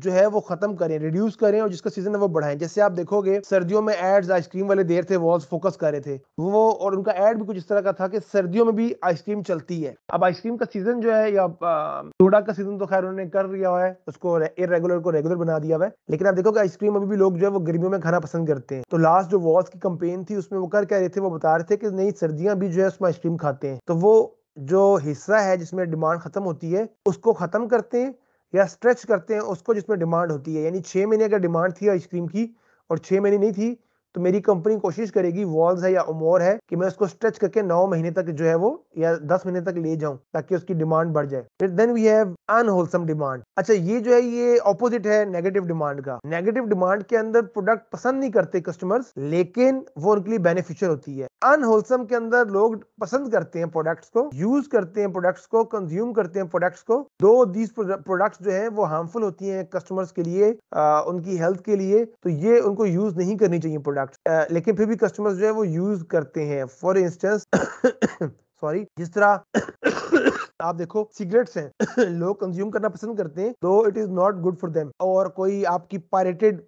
जो है वो खत्म करें रिड्यूस करें और जिसका सीजन है वो बढ़ाएं जैसे आप देखोगे सर्दियों में एड्स आइसक्रीम वाले देर थे वॉल्स फोकस कर रहे थे वो और उनका एड भी कुछ इस तरह का था कि सर्दियों में भी आइसक्रीम चलती है अब आइसक्रीम का सीजन जो है या सोडा का सीजन तो खैर उन्होंने कर लिया है उसको इरेगुलर को रेगुलर बना दिया हुआ है लेकिन आप देखो कि आइसक्रीम अभी भी लोग जो है वो गर्मियों में खाना पसंद करते हैं तो लास्ट जो वॉज की कंपेन थी उसमें वो कर कह रहे थे वो बता रहे थे कि नई सर्दियां भी जो है उसमें आइसक्रीम खाते हैं तो वो जो हिस्सा है जिसमें डिमांड खत्म होती है उसको खत्म करते हैं या स्ट्रेच करते हैं उसको जिसमें डिमांड होती है यानी छह महीने अगर डिमांड थी आइसक्रीम की और छह महीने नहीं थी तो मेरी कंपनी कोशिश करेगी वॉल्स है या उमोर है कि मैं उसको स्ट्रेच करके नौ महीने तक जो है वो या दस महीने तक ले जाऊं ताकि उसकी डिमांड बढ़ जाए फिर then we have unwholesome demand अच्छा ये जो है ये ऑपोजिट है नेगेटिव डिमांड का नेगेटिव डिमांड के अंदर प्रोडक्ट पसंद नहीं करते कस्टमर्स लेकिन वो उनके लिए बेनिफिशियल होती है अनहोलसम के अंदर लोग पसंद करते हैं प्रोडक्ट्स को यूज करते हैं प्रोडक्ट्स को कंज्यूम करते हैं प्रोडक्ट्स को दो दीज प्रोडक्ट्स जो है वो हार्मफुल होती है कस्टमर्स के लिए आ, उनकी हेल्थ के लिए तो ये उनको यूज नहीं करनी चाहिए प्रोडक्ट प्रोडक्ट लेकिन फिर भी कस्टमर्स जो है वो यूज करते हैं फॉर इंस्टेंस सॉरी जिस तरह आप देखो सिगरेट्स हैं लोग कंज्यूम करना पसंद करते हैं though it is not good for them और कोई आपकी पायरेटेड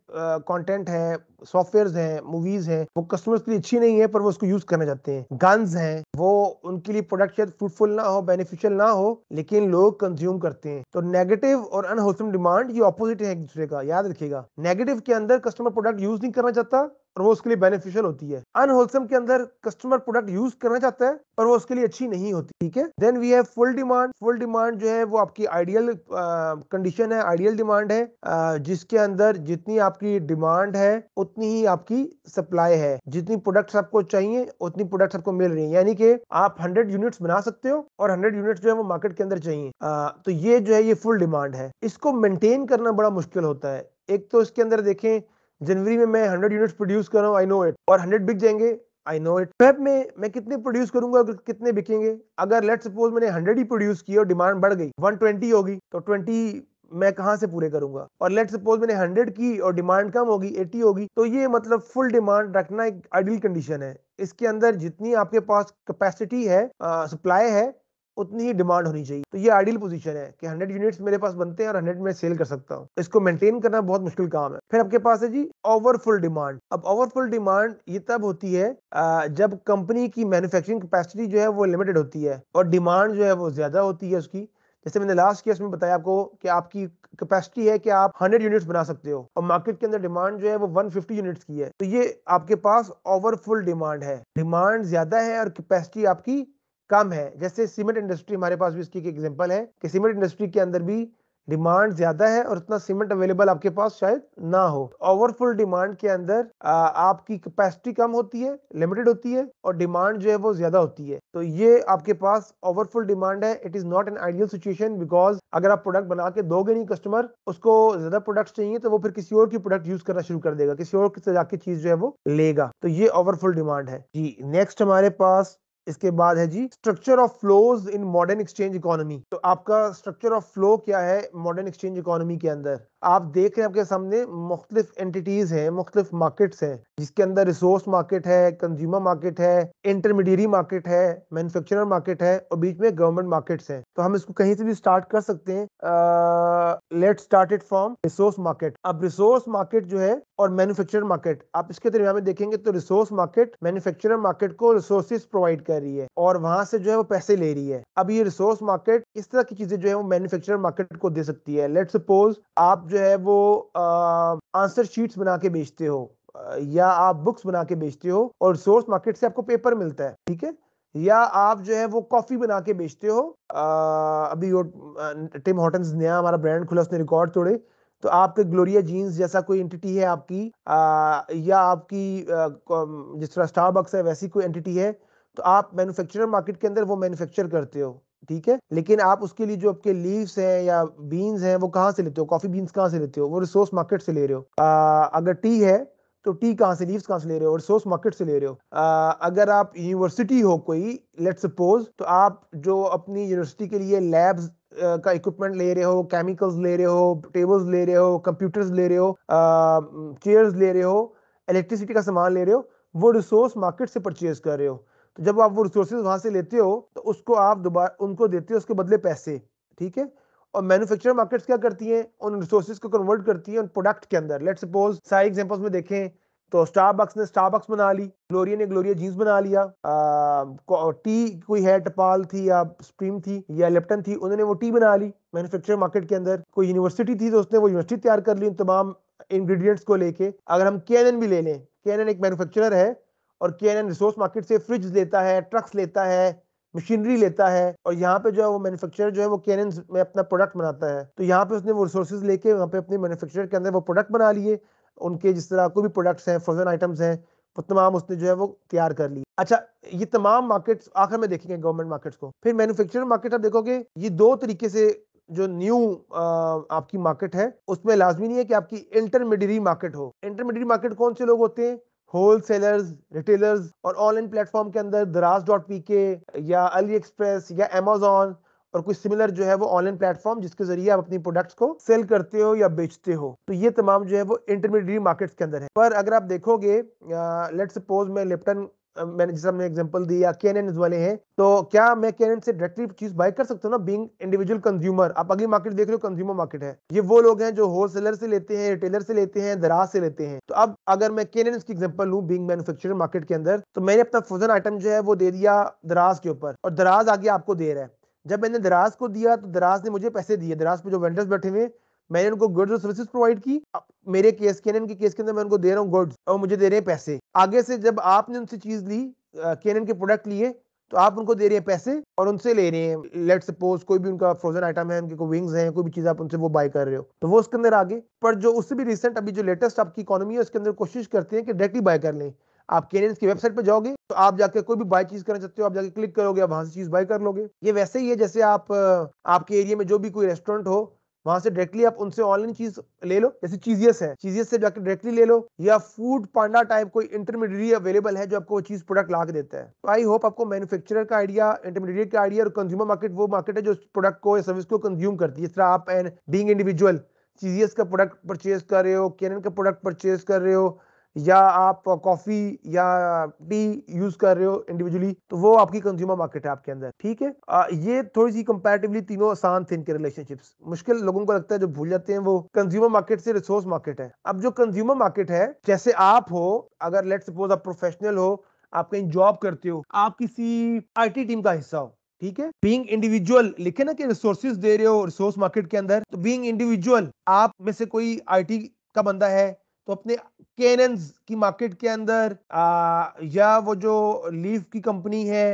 कंटेंट है सॉफ्टवेयर हैं मूवीज हैं वो कस्टमर्स के लिए अच्छी नहीं है पर वो उसको यूज करना चाहते हैं गन्स हैं वो उनके लिए प्रोडक्ट शायद फ्रूटफुल ना हो बेनिफिशियल ना हो लेकिन लोग कंज्यूम करते हैं तो नेगेटिव और अनहोसम डिमांड ये ऑपोजिट है एक दूसरे का याद रखिएगा नेगेटिव के अंदर कस्टमर प्रोडक्ट यूज नहीं करना चाहता और वो उसके लिए बेनिफिशियल होती है अनहोलसम के अंदर कस्टमर प्रोडक्ट यूज करना चाहता है पर वो उसके लिए अच्छी नहीं होती ठीक है then we have full demand full demand जो है वो आपकी आइडियल कंडीशन है आइडियल डिमांड है आ, जिसके अंदर जितनी आपकी डिमांड है उतनी ही आपकी सप्लाई है जितनी प्रोडक्ट आपको चाहिए उतनी प्रोडक्ट आपको मिल रही है यानी कि आप हंड्रेड यूनिट्स बना सकते हो और हंड्रेड यूनिट्स जो है वो मार्केट के अंदर चाहिए आ, तो ये जो है ये फुल डिमांड है इसको मेंटेन करना बड़ा मुश्किल होता है एक तो इसके अंदर देखें जनवरी में मैं हंड्रेड यूनिट प्रोड्यूस कर रहा हूँ आई नो इट और 100 बिक जाएंगे आई नो इट फेब में मैं कितने प्रोड्यूस करूंगा कितने बिकेंगे अगर लेट सपोज मैंने हंड्रेड ही प्रोड्यूस किया और डिमांड बढ़ गई वन ट्वेंटी होगी तो ट्वेंटी मैं कहाँ से पूरे करूंगा और लेट सपोज मैंने हंड्रेड की और डिमांड कम होगी एटी होगी तो ये मतलब फुल डिमांड रखना एक आइडियल कंडीशन है इसके अंदर जितनी आपके पास कैपेसिटी है सप्लाई है उतनी ही डिमांड होनी चाहिए तो ये आइडियल पोजीशन है कि 100 यूनिट्स मेरे पास बनते हैं और 100 में सेल कर सकता हूँ इसको मेंटेन करना बहुत मुश्किल काम है फिर आपके पास है जी ओवरफुल डिमांड अब ओवरफुल डिमांड ये तब होती है जब कंपनी की मैन्युफैक्चरिंग कैपेसिटी जो है वो लिमिटेड होती है और डिमांड जो है वो ज्यादा होती है उसकी जैसे मैंने लास्ट केस में बताया आपको कि आपकी कैपेसिटी है कि आप 100 यूनिट्स बना सकते हो और मार्केट के अंदर डिमांड जो है वो 150 यूनिट्स की है तो ये आपके पास ओवरफुल डिमांड है डिमांड ज्यादा है और कैपेसिटी आपकी कम है जैसे सीमेंट इंडस्ट्री हमारे पास भी इसकी एक एग्जाम्पल है कि सीमेंट इंडस्ट्री के अंदर भी डिमांड ज्यादा है और इतना सीमेंट अवेलेबल आपके पास शायद ना हो ओवरफुल डिमांड के अंदर आ, आपकी कैपेसिटी कम होती है लिमिटेड होती है और डिमांड जो है वो ज्यादा होती है तो ये आपके पास ओवरफुल डिमांड है it is not an ideal situation because अगर आप प्रोडक्ट बना के दोगे नहीं कस्टमर उसको ज्यादा प्रोडक्ट चाहिए तो वो फिर किसी और की प्रोडक्ट यूज करना शुरू कर देगा किसी और से जाके चीज जो है वो लेगा तो ये ओवरफुल डिमांड है जी नेक्स्ट हमारे पास इसके बाद है जी structure of flows in modern exchange economy तो आपका स्ट्रक्चर ऑफ फ्लो क्या है मॉडर्न एक्सचेंज इकोनॉमी के अंदर आप देख रहे हैं आपके सामने मुख्तलिफ एंटिटीज हैं मुख्तलिफ मार्केट्स हैं जिसके अंदर रिसोर्स मार्केट है कंज्यूमर मार्केट है इंटरमीडियरी मार्केट है मैन्युफैक्चरर मार्केट है और बीच में गवर्नमेंट मार्केट्स हैं तो हम इसको कहीं से भी स्टार्ट कर सकते हैं let start it from resource market अब रिसोर्स मार्केट जो है और मैन्युफैक्चरर मार्केट आप इसके दरमियान में देखेंगे तो रिसोर्स मार्केट मैन्युफैक्चरर मार्केट को रिसोर्सेज प्रोवाइड कर कर रही है और वहां से जो है वो पैसे ले रही है अब ये रिसोर्स मार्केट इस तरह की चीजें जो है वो मैन्युफैक्चरर मार्केट को दे सकती है लेट सपोज आप जो है वो आंसर शीट्स बना के बेचते हो या आप बुक्स बना के बेचते हो और रिसोर्स मार्केट से आपको पेपर मिलता है ठीक है या आप जो है वो कॉफी बना के बेचते हो आ, अभी टिम हॉटन्स नया हमारा ब्रांड खुला उसने रिकॉर्ड तोड़े तो आपके ग्लोरिया जीन्स जैसा कोई एंटिटी है आपकी आ, या आपकी आ, जिस तरह स्टारबक्स है वैसी कोई एंटिटी है तो आप मैन्युफैक्चरर मार्केट के अंदर वो मैन्युफैक्चर करते हो ठीक है लेकिन आप उसके लिए जो आपके लीव्स हैं या बीन्स हैं वो कहाँ से लेते हो कॉफी बीन्स कहाँ से लेते हो वो रिसोर्स मार्केट से ले रहे हो आ, अगर टी है तो टी कहाँ से लीव्स कहाँ से ले रहे हो रिसोर्स मार्केट से ले रहे हो आ, अगर आप यूनिवर्सिटी हो कोई लेट सपोज तो आप जो अपनी यूनिवर्सिटी के लिए लैब्स का इक्विपमेंट ले रहे हो केमिकल्स ले रहे हो टेबल्स ले रहे हो कंप्यूटर्स ले रहे हो चेयर्स ले रहे हो इलेक्ट्रिसिटी का सामान ले रहे हो वो रिसोर्स मार्केट से परचेज कर रहे हो तो जब आप वो रिसोर्सेज वहां से लेते हो तो उसको आप दोबारा उनको देते हो उसके बदले पैसे ठीक है और मैन्युफैक्चरर मार्केट्स क्या करती हैं उन रिसोर्सेज को कन्वर्ट करती हैं उन प्रोडक्ट के अंदर लेट सपोज सारे एग्जांपल्स में देखें तो स्टारबक्स ने स्टारबक्स बना ली ग्लोरिया ने ग्लोरिया जींस बना लिया आ, टी कोई है टपाल थी या स्प्रीम थी या लिप्टन थी उन्होंने वो टी बना ली मैन्युफैक्चरर मार्केट के अंदर कोई यूनिवर्सिटी थी तो उसने वो यूनिवर्सिटी तैयार कर ली उन तमाम इंग्रेडिएंट्स को लेके अगर हम के भी ले लें के एक मैन्युफैक्चरर है और के एन रिसोर्स मार्केट से फ्रिज लेता है ट्रक्स लेता है मशीनरी लेता है और यहाँ पे जो है वो मैन्युफैक्चरर जो है वो कैन में अपना प्रोडक्ट बनाता है तो यहाँ पे उसने वो रिसोर्सेज लेके वहाँ पे अपने मैन्युफैक्चरर के अंदर वो प्रोडक्ट बना लिए उनके जिस तरह कोई भी प्रोडक्ट्स हैं फ्रोजन आइटम्स हैं वो तमाम उसने जो है वो तैयार कर ली अच्छा ये तमाम मार्केट्स आखिर में देखेंगे गवर्नमेंट मार्केट्स को फिर मैन्युफैक्चरर मार्केट आप देखोगे ये दो तरीके से जो न्यू आपकी मार्केट है उसमें लाजमी नहीं है कि आपकी इंटरमीडियरी मार्केट हो इंटरमीडियरी मार्केट कौन से लोग होते हैं होलसेलर्स रिटेलर्स और ऑनलाइन प्लेटफॉर्म के अंदर दराज डॉट पी के या अली एक्सप्रेस या अमेजोन और कुछ सिमिलर जो है वो ऑनलाइन प्लेटफॉर्म जिसके जरिए आप अपनी प्रोडक्ट्स को सेल करते हो या बेचते हो तो ये तमाम जो है वो इंटरमीडिएट मार्केट्स के अंदर है पर अगर आप देखोगे लेट सपोज मैं लिप्टन मैंने जैसा हमने एग्जांपल दी या वाले हैं तो क्या मैं कैनन से डायरेक्टली चीज बाय कर सकता हूँ ना बीइंग इंडिविजुअल कंज्यूमर आप अगली मार्केट देख रहे हो कंज्यूमर मार्केट है ये वो लोग हैं जो होलसेलर से लेते हैं रिटेलर से लेते हैं दराज से लेते हैं तो अब अगर मैं कैनन की एग्जाम्पल लूँ बींग मैनुफेक्चर मार्केट के अंदर तो मैंने अपना फ्रोजन आइटम जो है वो दे दिया दराज के ऊपर और दराज आगे आपको दे रहा है जब मैंने दराज को दिया तो दराज ने मुझे पैसे दिए दराज पे जो वेंडर्स बैठे हुए मैंने उनको गुड्स और सर्विसेज प्रोवाइड की मेरे केस के के केस के अंदर मैं उनको दे रहा हूँ गुड्स और मुझे दे रहे हैं पैसे आगे से जब आपने उनसे चीज ली के के प्रोडक्ट लिए तो आप उनको दे रहे हैं पैसे और उनसे ले रहे हैं लेट सपोज कोई भी उनका फ्रोजन आइटम है उनके कोई विंग्स हैं कोई भी चीज आप उनसे वो बाय कर रहे हो तो वो उसके अंदर आगे पर जो उससे भी रिसेंट अभी जो लेटेस्ट आपकी इकोनॉमी है उसके अंदर कोशिश करते हैं कि डायरेक्टली बाय कर लें आप केनियंस की वेबसाइट पर जाओगे तो आप जाकर कोई भी बाय चीज करना चाहते हो आप जाके क्लिक करोगे आप वहां से चीज बाय कर लोगे ये वैसे ही है जैसे आप आपके एरिया में जो भी कोई रेस्टोरेंट हो वहां से डायरेक्टली आप उनसे ऑनलाइन चीज ले लो जैसे चीजियस है चीजियस से जाकर डायरेक्टली ले लो या फूड पांडा टाइप कोई इंटरमीडिएट अवेलेबल है जो आपको वो चीज प्रोडक्ट ला के देता है तो आई होप आपको मैन्युफैक्चरर का आइडिया इंटरमीडिएट का आइडिया और कंज्यूमर मार्केट वो मार्केट है जो प्रोडक्ट को या सर्विस को कंज्यूम करती है जिस तरह आप एंड बींग इंडिविजुअल चीजियस का प्रोडक्ट परचेज कर रहे हो कैनन का प्रोडक्ट परचेज कर रहे हो या आप कॉफी या टी यूज कर रहे हो इंडिविजुअली तो वो आपकी कंज्यूमर मार्केट है आपके अंदर ठीक है आ, ये थोड़ी सी कंपेरेटिवली तीनों आसान थे इनके रिलेशनशिप्स मुश्किल लोगों को लगता है जो भूल जाते हैं वो कंज्यूमर मार्केट से रिसोर्स मार्केट है अब जो कंज्यूमर मार्केट है जैसे आप हो अगर लेट सपोज आप प्रोफेशनल हो आप कहीं जॉब करते हो आप किसी आईटी टीम का हिस्सा हो ठीक है बीइंग इंडिविजुअल लिखे ना कि रिसोर्सेज दे रहे हो रिसोर्स मार्केट के अंदर तो बीइंग इंडिविजुअल आप में से कोई आईटी का बंदा है तो अपने केनन्स की मार्केट के अंदर आ, या वो जो लीफ की कंपनी है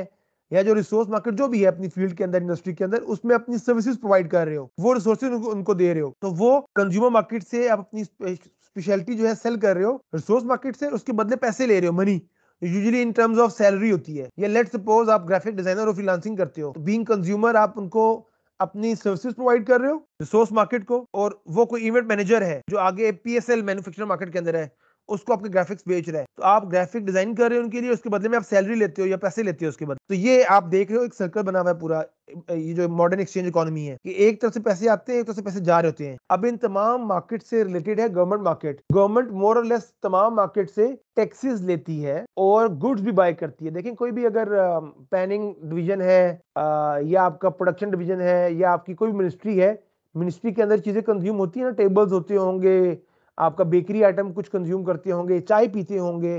या जो रिसोर्स मार्केट जो भी है अपनी फील्ड के अंदर इंडस्ट्री के अंदर उसमें अपनी सर्विसेज प्रोवाइड कर रहे हो वो रिसोर्सेज उनको, उनको दे रहे हो तो वो कंज्यूमर मार्केट से आप अपनी स्पेशलिटी जो है सेल कर रहे हो रिसोर्स मार्केट से उसके बदले पैसे ले रहे हो money usually in terms of salary होती है या लेट सपोज आप ग्राफिक डिजाइनर और फ्रीलांसिंग करते हो बींग कंज्यूमर आप उनको अपनी सर्विसेज प्रोवाइड कर रहे हो रिसोर्स मार्केट को और वो कोई इवेंट मैनेजर है जो आगे पीएसएल मैन्युफैक्चरर मार्केट के अंदर है उसको आपके ग्राफिक्स बेच रहा है तो आप ग्राफिक डिजाइन कर रहे हो उनके लिए उसके बदले में आप सैलरी लेते हो या पैसे लेते हो उसके बदले तो ये आप देख रहे हो एक सर्कल बना हुआ है पूरा ये जो मॉडर्न एक्सचेंज इकोनॉमी है कि एक तरफ से पैसे आते हैं एक तरफ से पैसे जा रहे होते हैं अब इन तमाम मार्केट से रिलेटेड है गवर्नमेंट मार्केट गवर्नमेंट मोर और लेस तमाम मार्केट से टैक्सेस लेती है और गुड्स भी बाय करती है देखें कोई भी अगर पैनिंग डिवीजन है या आपका प्रोडक्शन डिवीजन है या आपकी कोई मिनिस्ट्री है मिनिस्ट्री के अंदर चीजें कंज्यूम होती है ना टेबल्स होते होंगे आपका बेकरी आइटम कुछ कंज्यूम करते होंगे चाय पीते होंगे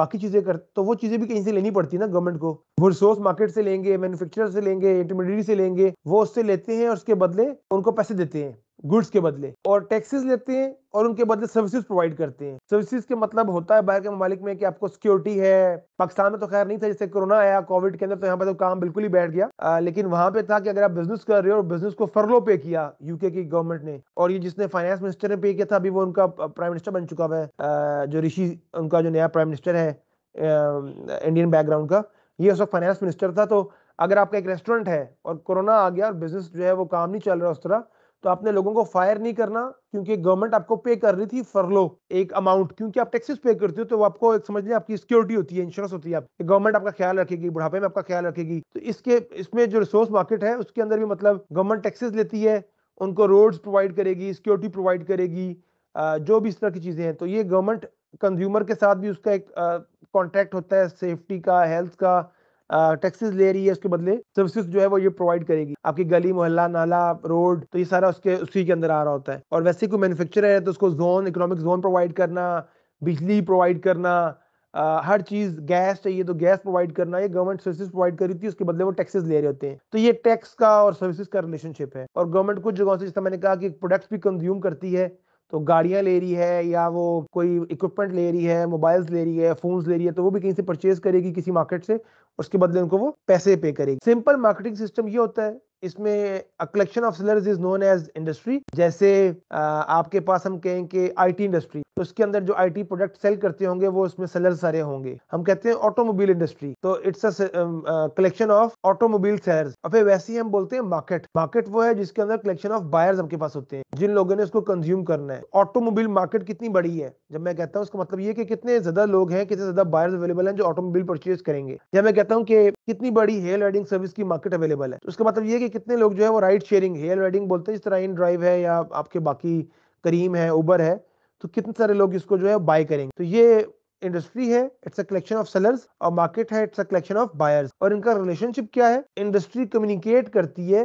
बाकी चीजें कर तो वो चीजें भी कहीं से लेनी पड़ती है ना गवर्नमेंट को वो रिसोर्स मार्केट से लेंगे मैन्युफैक्चरर से लेंगे इंटरमीडिएट से लेंगे वो उससे लेते हैं और उसके बदले उनको पैसे देते हैं गुड्स के बदले और टैक्सेस लेते हैं और उनके बदले सर्विसेज प्रोवाइड करते हैं सर्विसेज के मतलब होता है बाहर के ममालिक में कि आपको सिक्योरिटी है पाकिस्तान में तो खैर नहीं था जैसे कोरोना आया कोविड के अंदर तो यहाँ पे तो काम बिल्कुल ही बैठ गया आ, लेकिन वहां पे था कि अगर आप बिजनेस कर रहे हो और बिजनेस को फरलो पे किया यूके की गवर्नमेंट ने और ये जिसने फाइनेंस मिनिस्टर ने पे किया था अभी वो उनका प्राइम मिनिस्टर बन चुका है जो ऋषि उनका जो नया प्राइम मिनिस्टर है इंडियन बैकग्राउंड का ये उस वक्त फाइनेंस मिनिस्टर था तो अगर आपका एक रेस्टोरेंट है और कोरोना आ गया और बिजनेस जो है वो काम नहीं चल रहा उस तरह तो आपने लोगों को फायर नहीं करना क्योंकि गवर्नमेंट आपको पे कर रही थी फरलो एक अमाउंट क्योंकि आप टैक्सेस पे करते हो तो आपको समझ लें आपकी सिक्योरिटी होती है इंश्योरेंस होती है आप गवर्नमेंट आपका ख्याल रखेगी बुढ़ापे में आपका ख्याल रखेगी तो इसके इसमें जो रिसोर्स मार्केट है उसके अंदर भी मतलब गवर्नमेंट टैक्सेस लेती है उनको रोड्स प्रोवाइड करेगी सिक्योरिटी प्रोवाइड करेगी जो भी इस तरह की चीज़ें हैं तो ये गवर्नमेंट कंज्यूमर के साथ भी उसका एक कॉन्ट्रैक्ट होता है सेफ्टी का हेल्थ का टैक्सेस ले रही है उसके बदले सर्विसेज जो है वो ये प्रोवाइड करेगी आपकी गली मोहल्ला नाला रोड तो ये सारा उसके उसी के अंदर आ रहा होता है और वैसे कोई मैन्युफैक्चर है तो उसको जोन इकोनॉमिक जोन प्रोवाइड करना बिजली प्रोवाइड करना आ, हर चीज गैस चाहिए तो गैस प्रोवाइड करना ये गवर्नमेंट सर्विसेज प्रोवाइड कर रही थी उसके बदले वो टैक्सेस ले रहे होते हैं तो ये टैक्स का और सर्विसेज का रिलेशनशिप है और गवर्नमेंट कुछ जगहों से जैसे मैंने कहा कि प्रोडक्ट्स भी कंज्यूम करती है तो गाड़ियाँ ले रही है या वो कोई इक्विपमेंट ले रही है मोबाइल्स ले रही है फोन्स ले रही है तो वो भी कहीं से परचेज करेगी किसी मार्केट से उसके बदले उनको वो पैसे पे करेगी सिंपल मार्केटिंग सिस्टम ये होता है इसमें a collection of sellers is known as industry जैसे आ, आपके पास हम कहें कि आईटी इंडस्ट्री तो इसके अंदर जो आईटी प्रोडक्ट सेल करते होंगे वो इसमें सेलर सारे होंगे हम कहते हैं ऑटोमोबाइल इंडस्ट्री तो it's a collection of automobile sellers और फिर वैसे ही हम बोलते हैं मार्केट मार्केट वो है जिसके अंदर कलेक्शन ऑफ बायर्स आपके पास होते हैं जिन लोगों ने उसको कंज्यूम करना है ऑटोमोबाइल मार्केट कितनी बड़ी है जब मैं कहता हूँ उसका मतलब ये कि कितने ज्यादा लोग हैं कितने ज्यादा बायर्स अवेलेबल हैं जो ऑटोमोबाइल परचेज करेंगे जब मैं कहता हूँ कि कितनी बड़ी हेयर राइडिंग सर्विस की मार्केट अवेलेबल है उसका तो मतलब ये कि कितने लोग जो है वो राइड शेयरिंग हेयर राइडिंग बोलते हैं जिस तरह इन ड्राइव है या आपके बाकी करीम है उबर है तो कितने सारे लोग इसको जो है बाय करेंगे तो ये इंडस्ट्री है it's a collection of sellers और मार्केट है it's a collection of buyers और इनका रिलेशनशिप क्या है इंडस्ट्री कम्युनिकेट करती है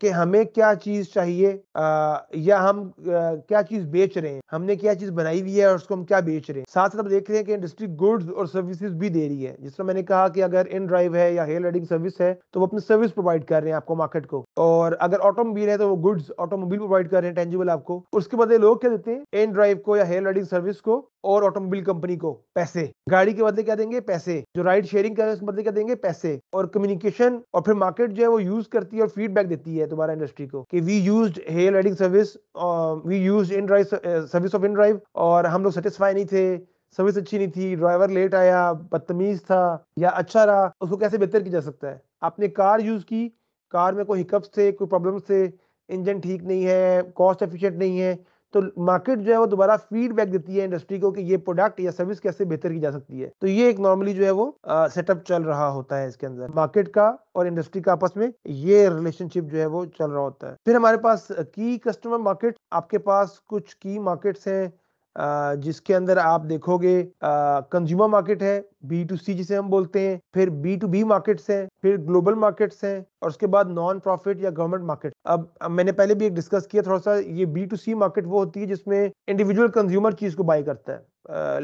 कि हमें क्या चीज चाहिए आ, या हम आ, क्या चीज बेच रहे हैं हमने क्या चीज बनाई हुई है और उसको हम क्या बेच रहे हैं साथ साथ देख रहे हैं कि इंडस्ट्री गुड्स और सर्विसेज भी दे रही है जिस तरह मैंने कहा कि अगर इन ड्राइव है या हेयर राइडिंग सर्विस है तो वो अपनी सर्विस प्रोवाइड कर रहे हैं आपको मार्केट को और अगर ऑटोमोबाइल है तो वो गुड्स ऑटोमोबाइल प्रोवाइड कर रहे हैं टेंजिबल आपको उसके बाद लोग क्या देते हैं इन ड्राइव को या हेयर राइडिंग सर्विस को और ऑटोमोबाइल कंपनी को पैसे गाड़ी के बदले क्या देंगे पैसे जो राइड शेयरिंग कर रहे हैं बदले क्या देंगे पैसे और कम्युनिकेशन और फिर मार्केट जो है वो यूज करती है और फीडबैक देती है तुम्हारा इंडस्ट्री को कि we use hair riding service we use InDrive service of InDrive और हम लोग सेटिस्फाई नहीं थे सर्विस अच्छी नहीं थी ड्राइवर लेट आया बदतमीज था या अच्छा रहा उसको कैसे बेहतर किया जा सकता है आपने कार यूज की कार में कोई हिकअप्स थे कोई प्रॉब्लम्स थे इंजन ठीक नहीं है कॉस्ट एफिशिएंट नहीं है तो मार्केट जो है वो दोबारा फीडबैक देती है इंडस्ट्री को कि ये प्रोडक्ट या सर्विस कैसे बेहतर की जा सकती है तो ये एक नॉर्मली जो है वो सेटअप चल रहा होता है इसके अंदर मार्केट का और इंडस्ट्री का आपस में ये रिलेशनशिप जो है वो चल रहा होता है फिर हमारे पास की कस्टमर मार्केट आपके पास कुछ की मार्केट्स हैं जिसके अंदर आप देखोगे कंज्यूमर मार्केट है बी टू सी जिसे हम बोलते हैं फिर बी टू बी मार्केट्स हैं फिर ग्लोबल मार्केट्स हैं और उसके बाद नॉन प्रॉफिट या गवर्नमेंट मार्केट अब मैंने पहले भी एक डिस्कस किया थोड़ा सा ये बी टू सी मार्केट वो होती है जिसमें इंडिविजुअल कंज्यूमर चीज को बाई करता है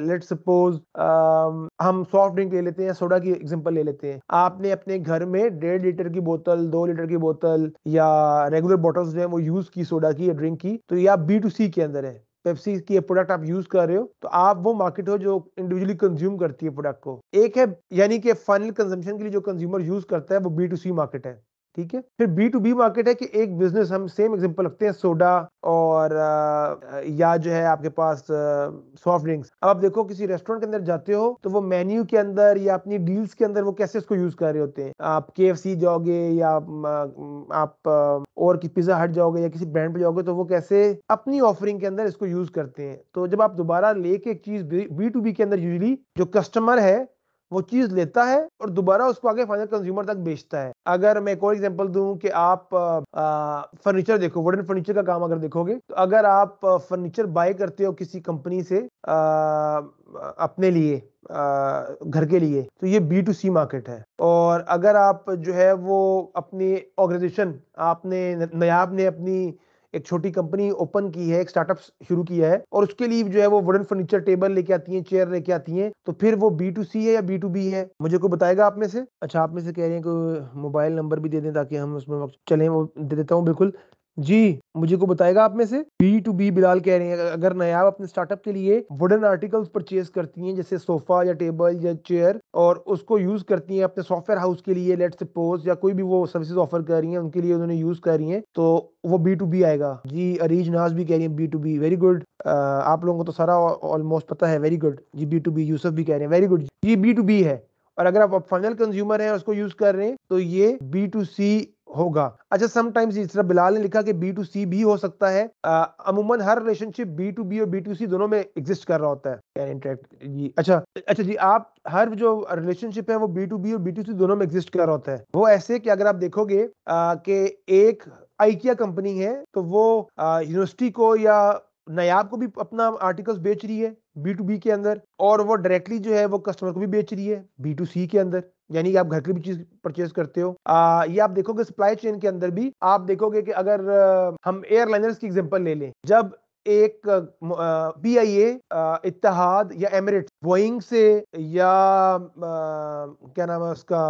लेट uh, सपोज uh, हम सॉफ्ट ड्रिंक ले लेते हैं सोडा की एग्जांपल ले लेते हैं आपने अपने घर में डेढ़ लीटर की बोतल दो लीटर की बोतल या रेगुलर बॉटल्स जो है वो यूज की सोडा की या ड्रिंक की तो ये आप बी टू सी के अंदर है पेप्सी की प्रोडक्ट आप यूज कर रहे हो तो आप वो मार्केट हो जो इंडिविजुअली कंज्यूम करती है प्रोडक्ट को एक है यानी कि फाइनल कंजम्पशन के लिए जो कंज्यूमर यूज करता है वो बी टू सी मार्केट है ठीक है फिर बी टू बी मार्केट है कि एक बिजनेस हम सेम एग्जांपल रखते हैं सोडा और आ, uh, या जो है आपके पास सॉफ्ट uh, ड्रिंक्स अब आप देखो किसी रेस्टोरेंट के अंदर जाते हो तो वो मेन्यू के अंदर या अपनी डील्स के अंदर वो कैसे इसको यूज कर रहे होते हैं आप के एफ सी जाओगे या आप uh, और की पिज्जा हट जाओगे या किसी ब्रांड पे जाओगे तो वो कैसे अपनी ऑफरिंग के अंदर इसको यूज करते हैं तो जब आप दोबारा लेके एक चीज बी टू बी के अंदर यूजली जो कस्टमर है वो चीज लेता है और दोबारा उसको आगे फाइनल कंज्यूमर तक बेचता है अगर मैं एक और एग्जांपल दू कि आप फर्नीचर देखो वुडन फर्नीचर का काम अगर देखोगे तो अगर आप फर्नीचर बाय करते हो किसी कंपनी से आ, अपने लिए आ, घर के लिए तो ये बी टू सी मार्केट है और अगर आप जो है वो अपनी ऑर्गेनाइजेशन आपने नयाब ने अपनी एक छोटी कंपनी ओपन की है एक स्टार्टअप शुरू किया है और उसके लिए जो है वो वुडन फर्नीचर टेबल लेके आती है चेयर लेके आती है तो फिर वो बी टू सी है या बी टू बी है मुझे को बताएगा आप में से अच्छा आप में से कह रहे हैं मोबाइल नंबर भी दे दें ताकि हम उसमें चले वो दे देता हूँ बिल्कुल जी मुझे को बताएगा आप में से बी टू बी बिलाल कह रहे हैं अगर नयाब अपने स्टार्टअप के लिए वुडन आर्टिकल्स परचेज करती हैं जैसे सोफा या टेबल या चेयर और उसको यूज करती हैं अपने सॉफ्टवेयर हाउस के लिए लेट सपोज या कोई भी वो सर्विसेज ऑफर कर रही हैं उनके लिए उन्होंने यूज कर रही हैं तो वो बी टू बी आएगा जी अरीज नाज भी कह रही है B to B very good आप लोगों को तो सारा ऑलमोस्ट पता है वेरी गुड जी बी टू बी यूसफ भी कह रहे हैं वेरी गुड जी बी टू बी है और अगर आप फाइनल कंज्यूमर हैं उसको यूज कर रहे हैं तो ये बी टू सी होगा अच्छा समटाइम्स इस तरह बिलाल ने लिखा कि बी टू सी भी हो सकता है अमूमन हर रिलेशनशिप बी टू बी और बी टू सी दोनों में एग्जिस्ट कर रहा होता है इंटरेक्ट जी अच्छा अच्छा जी आप हर जो रिलेशनशिप है वो बी टू बी और बी टू सी दोनों में एग्जिस्ट कर रहा होता है वो ऐसे कि अगर आप देखोगे कि एक आइकिया कंपनी है तो वो यूनिवर्सिटी को या नयाब को भी अपना आर्टिकल्स बेच रही है बी टू बी के अंदर और वो डायरेक्टली जो है वो कस्टमर को भी बेच रही है बी टू सी के अंदर यानी कि आप घर की भी चीज परचेज करते हो आ, ये आप देखोगे सप्लाई चेन के अंदर भी आप देखोगे कि अगर हम एयरलाइनर्स की एग्जांपल ले लें जब एक पी आई ए इतिहाद या एमरेट बोइंग से या आ, क्या नाम है उसका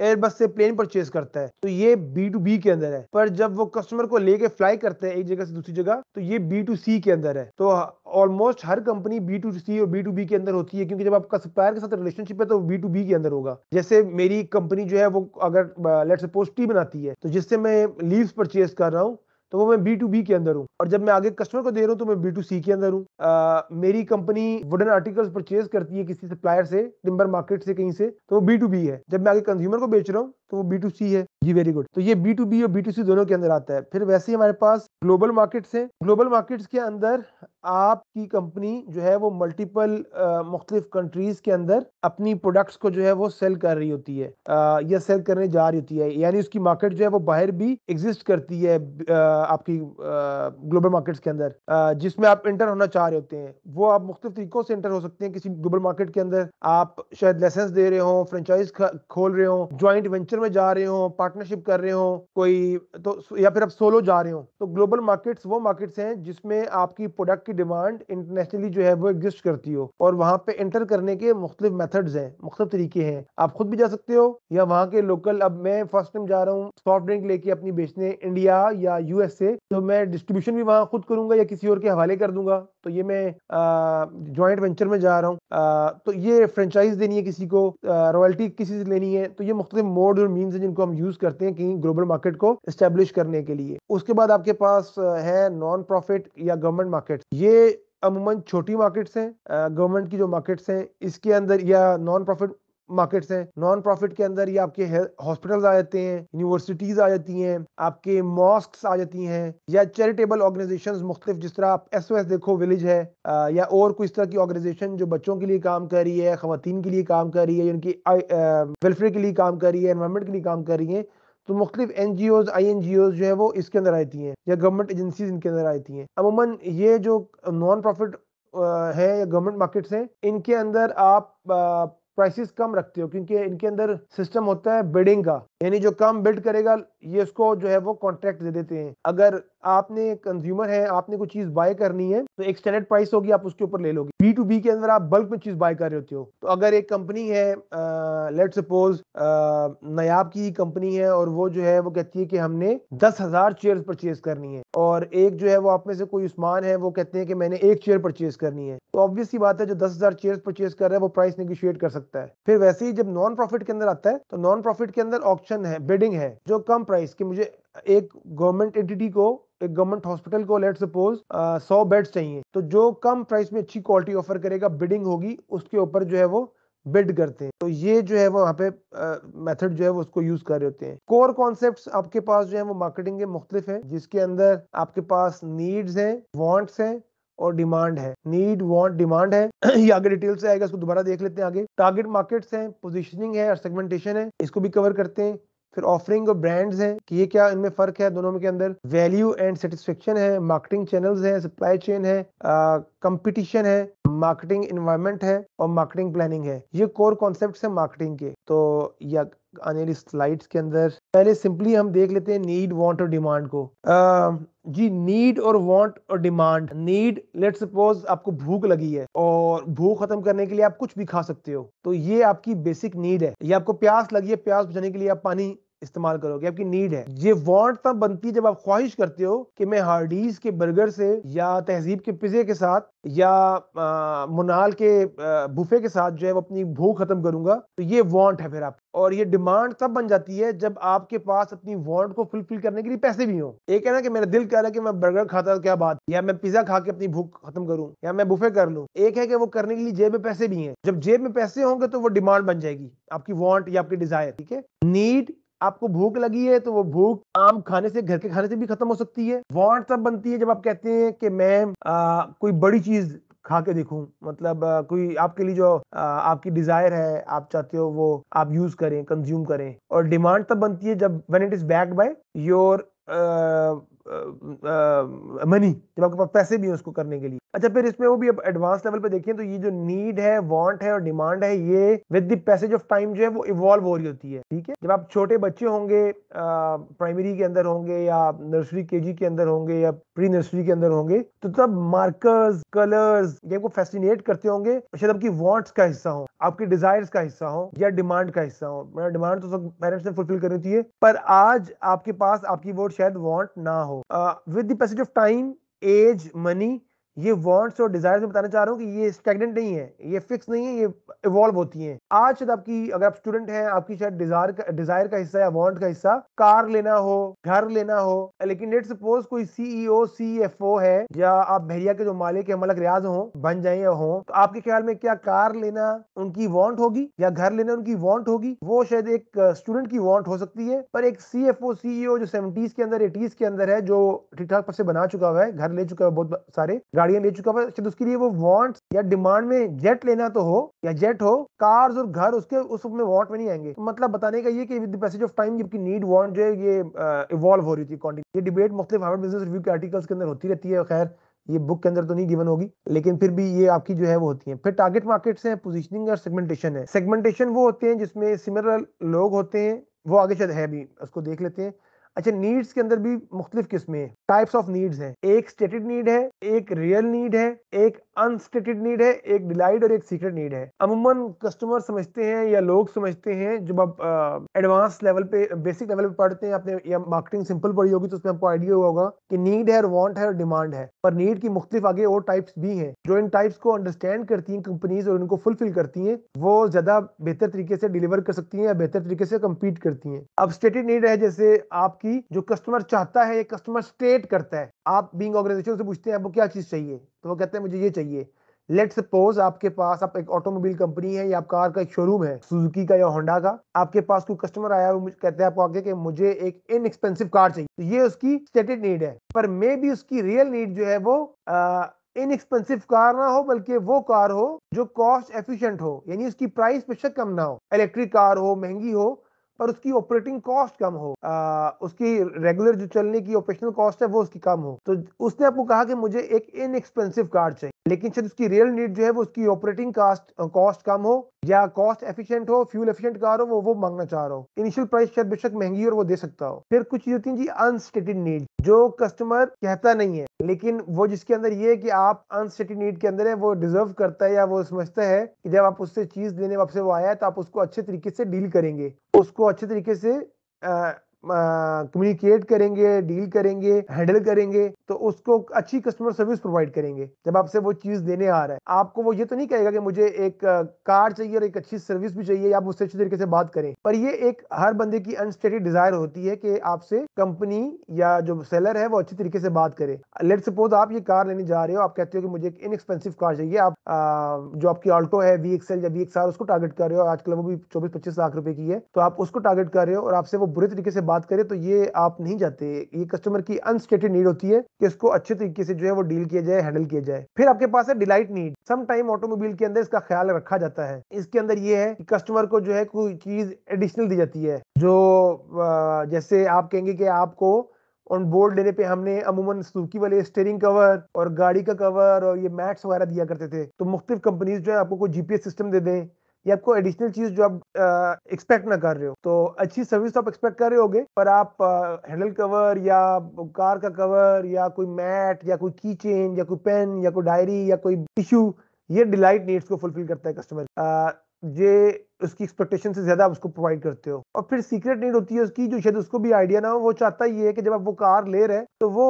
एयरबस से प्लेन परचेज करता है तो ये बी टू बी के अंदर है पर जब वो कस्टमर को लेके फ्लाई करता है एक जगह से दूसरी जगह तो ये बी टू सी के अंदर है तो ऑलमोस्ट हर कंपनी बी टू सी और बी टू बी के अंदर होती है क्योंकि जब आपका सप्लायर के साथ रिलेशनशिप है तो बी टू बी के अंदर होगा जैसे मेरी कंपनी जो है वो अगर लेट सपोज टी बनाती है तो जिससे मैं लीव परचेज कर रहा हूँ तो वो मैं बी टू बी के अंदर हूँ और जब मैं आगे कस्टमर को दे रहा हूँ तो मैं बी टू सी के अंदर हूँ मेरी कंपनी वुडन आर्टिकल्स परचेज करती है किसी सप्लायर से टिम्बर मार्केट से कहीं से तो वो बी टू बी है जब मैं आगे कंज्यूमर को बेच रहा हूँ तो वो बी टू सी है जी वेरी गुड तो ये बी टू बी और बी टू सी दोनों के अंदर आता है फिर वैसे ही हमारे पास ग्लोबल मार्केट्स हैं ग्लोबल मार्केट्स के अंदर आपकी कंपनी जो है वो मल्टीपल मुख्तलिफ कंट्रीज के अंदर अपनी प्रोडक्ट्स को जो है वो सेल कर रही होती है आ, या सेल करने जा रही होती है यानी उसकी मार्केट जो है वो बाहर भी एग्जिस्ट करती है आ, आपकी ग्लोबल मार्केट्स के अंदर जिसमें आप इंटर होना चाह रहे होते हैं वो आप मुख्तलिफ तरीकों से इंटर हो सकते हैं किसी ग्लोबल मार्केट के अंदर आप शायद लाइसेंस दे रहे हो फ्रेंचाइज खोल रहे हो ज्वाइंट वेंचर में जा रहे हो पार्टनरशिप कर रहे हो कोई तो या फिर आप सोलो जा रहे हो तो ग्लोबल मार्केट्स वो मार्केट्स हैं जिसमें आपकी प्रोडक्ट आपकी डिमांड इंटरनेशनली जो है वो एग्जिस्ट करती हो और वहाँ पे इंटर करने के मुख्तलिफ मेथड्स हैं मुख्तलिफ तरीके हैं आप खुद भी जा सकते हो या वहाँ के लोकल अब मैं फर्स्ट टाइम जा रहा हूँ सॉफ्ट ड्रिंक लेके अपनी बेचने इंडिया या यूएसए तो मैं डिस्ट्रीब्यूशन भी वहाँ खुद करूंगा या किसी और के हवाले कर दूंगा तो ये मैं ज्वाइंट वेंचर में जा रहा हूँ तो ये फ्रेंचाइज देनी है किसी को रॉयल्टी किसी से लेनी है तो ये मुख्तलिफ मोड और मीन है जिनको हम यूज करते हैं कहीं ग्लोबल मार्केट को स्टेब्लिश करने के लिए उसके बाद आपके पास है नॉन प्रॉफिट या गवर्नमेंट मार्केट ये अमूमन छोटी मार्केट्स हैं गवर्नमेंट की जो मार्केट्स हैं इसके अंदर या नॉन प्रॉफिट मार्केट्स हैं नॉन प्रॉफिट के अंदर ये आपके हॉस्पिटल्स आ जाते हैं यूनिवर्सिटीज आ जाती हैं आपके मॉस्क आ जाती हैं या चैरिटेबल ऑर्गेनाइजेशन मुख्तु जिस तरह आप एस ओ एस देखो विलेज है आ, या और कोई इस तरह की ऑर्गेनाइजेशन जो बच्चों के लिए काम कर रही है खातन के लिए काम कर रही है उनकी वेलफेयर के लिए काम कर रही है एनवायरमेंट के लिए काम कर रही है तो मुख्तलिफ एन जी ओज आई एन जी ओज जो है वो इसके अंदर आती हैं या गवर्नमेंट एजेंसीज इनके अंदर आती हैं अमूमन ये जो नॉन प्रॉफिट है या गवर्नमेंट मार्केट्स हैं इनके अंदर आप प्राइसेस कम रखते हो क्योंकि इनके अंदर सिस्टम होता है बिडिंग का यानी जो कम बिल्ड करेगा ये उसको जो है वो कॉन्ट्रैक्ट दे देते हैं अगर आपने कंज्यूमर है आपने कोई चीज बाय करनी है तो एक स्टैंडर्ड प्राइस होगी आप उसके ऊपर ले लोगे बी टू बी के अंदर आप बल्क में चीज बाय कर रहे होते हो तो अगर एक कंपनी है लेट सपोज नयाब की कंपनी है और वो जो है वो कहती है कि हमने दस हजार चेयर परचेज करनी है और एक जो है वो आप में से कोई उस्मान है वो कहते हैं कि मैंने एक चेयर परचेज करनी है तो ऑब्वियसली बात है जो दस हजार चेयर परचेज कर रहा है वो प्राइस निगोशिएट कर सकता है फिर वैसे ही जब नॉन प्रॉफिट के अंदर आता है तो नॉन प्रॉफिट के अंदर ऑप्शन है बिडिंग है जो कम प्राइस की मुझे एक गवर्नमेंट एंटिटी को एक गवर्नमेंट हॉस्पिटल को लेट सपोज सौ बेड्स चाहिए तो जो कम प्राइस में अच्छी क्वालिटी ऑफर करेगा बिडिंग होगी उसके ऊपर जो है वो बिड करते हैं तो ये जो है वो वहाँ पे मेथड जो है वो उसको यूज कर रहे होते हैं कोर कॉन्सेप्ट्स आपके पास जो है वो मार्केटिंग के मुख्तलिफ है जिसके अंदर आपके पास नीड्स हैं वांट्स हैं और डिमांड है नीड वांट डिमांड है ये आगे डिटेल से आएगा इसको दोबारा देख लेते हैं आगे टारगेट मार्केट्स हैं पोजीशनिंग है और सेगमेंटेशन है इसको भी कवर करते हैं फिर ऑफरिंग और ब्रांड्स हैं कि ये क्या इनमें फर्क है दोनों में के अंदर वैल्यू एंड सेटिस्फेक्शन है मार्केटिंग चैनल्स है सप्लाई चेन है कंपटीशन है मार्केटिंग इन्वायरमेंट है और मार्केटिंग प्लानिंग है ये कोर कॉन्सेप्ट है मार्केटिंग के तो या आने वाली स्लाइड्स के अंदर पहले सिंपली हम देख लेते हैं नीड वांट और डिमांड को जी नीड और वांट और डिमांड नीड लेट सपोज आपको भूख लगी है और भूख खत्म करने के लिए आप कुछ भी खा सकते हो तो ये आपकी बेसिक नीड है ये आपको प्यास लगी है प्यास बुझाने के लिए आप पानी इस्तेमाल करोगे आपकी नीड है ये वॉन्ट तब बनती है जब आप ख्वाहिश करते हो कि मैं हार्डीज के बर्गर से या तहजीब के पिज्जे के साथ या आ, मुनाल के आ, बुफे के साथ जो है वो अपनी भूख खत्म करूंगा तो ये वांट है फिर आप और ये डिमांड तब बन जाती है जब आपके पास अपनी वांट को फुलफिल करने के लिए पैसे भी हो एक है ना कि मेरा दिल कह रहा है कि मैं बर्गर खाता क्या बात या मैं पिज्जा खा के अपनी भूख खत्म करूँ या मैं बुफे कर लू एक है कि वो करने के लिए जेब में पैसे भी हैं जब जेब में पैसे होंगे तो वो डिमांड बन जाएगी आपकी वॉन्ट या आपकी डिजायर ठीक है नीड आपको भूख लगी है तो वो भूख आम खाने से घर के खाने से भी खत्म हो सकती है वांट तब बनती है जब आप कहते हैं कि मैं आ, कोई बड़ी चीज खा के देखूं मतलब आ, कोई आपके लिए जो आ, आपकी डिजायर है आप चाहते हो वो आप यूज करें कंज्यूम करें और डिमांड तब बनती है जब when it is backed by your money जब आपके पास पैसे भी हैं उसको करने के लिए अच्छा फिर इसमें वो भी अब एडवांस लेवल पे देखें तो ये जो नीड है वांट है और डिमांड है ये with the passage of time जो है वो इवॉल्व हो रही होती है ठीक है जब आप छोटे बच्चे होंगे प्राइमरी के अंदर होंगे या नर्सरी केजी के अंदर होंगे या प्री नर्सरी के अंदर होंगे तो तब मार्कर्स कलर्स ये आपको फैसिनेट करते होंगे शायद आपकी वॉन्ट्स का हिस्सा हो आपके डिजायर्स का हिस्सा हो या डिमांड का हिस्सा हो मेरा डिमांड तो सब पेरेंट्स ने फुलफिल करनी होती है पर आज आपके पास आपकी वो शायद वॉन्ट ना हो with the passage of time as money ये वॉन्ट्स और डिजायर में बताना चाह रहा हूँ कि ये स्टेगनेंट नहीं है ये फिक्स नहीं है ये इवॉल्व होती है आज शायद आपकी अगर आप स्टूडेंट हैं आपकी शायद डिजायर का डिजायर का हिस्सा या वॉन्ट का हिस्सा कार लेना हो घर लेना हो लेकिन लेट सपोज कोई सीईओ सी e है या आप भैया के जो मालिक है मलक रियाज हो बन जाए हो तो आपके ख्याल में क्या कार लेना उनकी वॉन्ट होगी या घर लेना उनकी वॉन्ट होगी वो शायद एक स्टूडेंट की वॉन्ट हो सकती है पर एक सी एफ ओ सीईओ जो सेवेंटीज के अंदर एटीज के अंदर है जो ठीक ठाक से बना चुका हुआ है घर ले चुका है बहुत सारे गाड़ी गाड़ियां ले चुका है उसके लिए वो वांट्स या डिमांड में जेट लेना तो हो या जेट हो कार्स और घर उसके उस में वांट में नहीं आएंगे मतलब बताने का ये कि विद पैसेज ऑफ टाइम जबकि नीड वांट जो है ये इवॉल्व uh, हो रही थी कॉन्टिन्यू ये डिबेट मुख्तलिफ हार्वर्ड बिजनेस रिव्यू के आर्टिकल्स के अंदर होती रहती है खैर ये बुक के अंदर तो नहीं गिवन होगी लेकिन फिर भी ये आपकी जो है वो होती है फिर टारगेट मार्केट्स हैं पोजिशनिंग और सेगमेंटेशन है सेगमेंटेशन वो होते हैं जिसमें सिमिलर लोग होते हैं वो आगे शायद है भी उसको देख लेते हैं अच्छा नीड्स के अंदर भी मुख्तलिफ किस्में टाइप्स ऑफ नीड्स हैं एक स्टेटेड नीड है एक रियल नीड है एक अनस्टेटेड नीड है एक डिलाइड और एक सीक्रेट नीड है अमूमन कस्टमर समझते हैं या लोग समझते हैं जब आप एडवांस लेवल पे बेसिक लेवल पे पढ़ते हैं आपने या मार्केटिंग सिंपल पढ़ी होगी तो उसमें आपको आइडिया हुआ होगा कि नीड है और वांट है और डिमांड है पर नीड की मुख्तलिफ आगे और टाइप्स भी हैं जो इन टाइप्स को अंडरस्टैंड करती हैं कंपनीज और इनको फुलफिल करती हैं वो ज्यादा बेहतर तरीके से डिलीवर कर सकती हैं या बेहतर तरीके से कम्पीट करती हैं अब स्टेटेड नीड है जैसे आपकी जो कस्टमर चाहता है या कस्टमर स्टेट करता है आप बींग ऑर्गेनाइजेशन से पूछते हैं आपको क्या चीज चाहिए तो वो कहते हैं मुझे ये चाहिए लेट सपोज आपके पास आप एक ऑटोमोबाइल कंपनी है या कार का एक शोरूम है सुजुकी का या होंडा का आपके पास कोई कस्टमर आया वो कहते हैं आपको आगे कि मुझे एक इनएक्सपेंसिव कार चाहिए तो ये उसकी स्टेटेड नीड है पर मे भी उसकी रियल नीड जो है वो इनएक्सपेंसिव कार ना हो बल्कि वो कार हो जो कॉस्ट एफिशिएंट हो यानी उसकी प्राइस बेशक कम ना हो इलेक्ट्रिक कार हो महंगी हो पर उसकी ऑपरेटिंग कॉस्ट कम हो आ, उसकी रेगुलर जो चलने की ऑपरेशनल कॉस्ट है वो उसकी कम हो तो उसने आपको कहा कि मुझे एक इनएक्सपेंसिव कार चाहिए लेकिन शायद उसकी रियल नीड जो है वो उसकी ऑपरेटिंग कास्ट कॉस्ट कम हो या कॉस्ट एफिशिएंट हो फ्यूल एफिशिएंट कार हो वो वो मांगना चाह रहा हो इनिशियल प्राइस शायद बेशक महंगी और वो दे सकता हो फिर कुछ चीज होती है जी अनस्टेटेड नीड जो कस्टमर कहता नहीं है लेकिन वो जिसके अंदर ये है कि आप अनस्टेटेड नीड के अंदर है वो डिजर्व करता है या वो समझता है कि जब आप उससे चीज लेने वापस वो आया है तो आप उसको अच्छे तरीके से डील करेंगे उसको अच्छे तरीके से कम्युनिकेट करेंगे डील करेंगे हैंडल करेंगे तो उसको अच्छी कस्टमर सर्विस प्रोवाइड करेंगे जब आपसे वो चीज देने आ रहा है आपको वो ये तो नहीं कहेगा कि मुझे एक कार चाहिए और एक अच्छी सर्विस भी चाहिए आप उससे अच्छी तरीके से बात करें पर ये एक हर बंदे की अनस्टेटेड डिजायर होती है कि आपसे कंपनी या जो सेलर है वो अच्छी तरीके से बात करे लेट सपोज आप ये कार लेने जा रहे हो आप कहते हो कि मुझे एक इनएक्सपेंसिव कार चाहिए आप uh, जो आपकी ऑल्टो है वी एक्सएल या वी एक्स उसको टारगेट कर रहे हो आजकल वो भी चौबीस पच्चीस लाख रुपए की है तो आप उसको टारगेट कर रहे हो और आपसे वो बुरे तरीके से बात करें तो ये आप नहीं जाते ये कस्टमर की अनस्टेटेड नीड होती है कि इसको अच्छे तरीके से जो है वो डील किया जाए हैंडल किया जाए फिर आपके पास है delight need some time automobile के अंदर इसका ख्याल रखा जाता है इसके अंदर ये है कि कस्टमर को जो है कोई चीज एडिशनल दी जाती है जो जैसे आप कहेंगे कि आपको ऑन बोर्ड लेने पे हमने अमूमन सुजुकी वाले स्टेयरिंग कवर और गाड़ी का कवर और ये मैट्स वगैरह दिया करते थे तो मुख्तलिफ कंपनीज जो है आपको कोई जीपीएस सिस्टम दे दें ये आपको एडिशनल चीज जो आप एक्सपेक्ट ना कर रहे हो तो अच्छी सर्विस तो आप एक्सपेक्ट कर रहे होगे पर आप हैंडल कवर या कार का कवर या कोई मैट या कोई की चेन या कोई पेन या कोई डायरी या कोई टिश्यू ये डिलाइट नीड्स को फुलफिल करता है कस्टमर ये उसकी एक्सपेक्टेशन से ज्यादा आप उसको प्रोवाइड करते हो और फिर सीक्रेट नीड होती है उसकी जो शायद उसको भी आइडिया ना हो वो चाहता ही है कि जब आप वो कार ले रहे हैं तो वो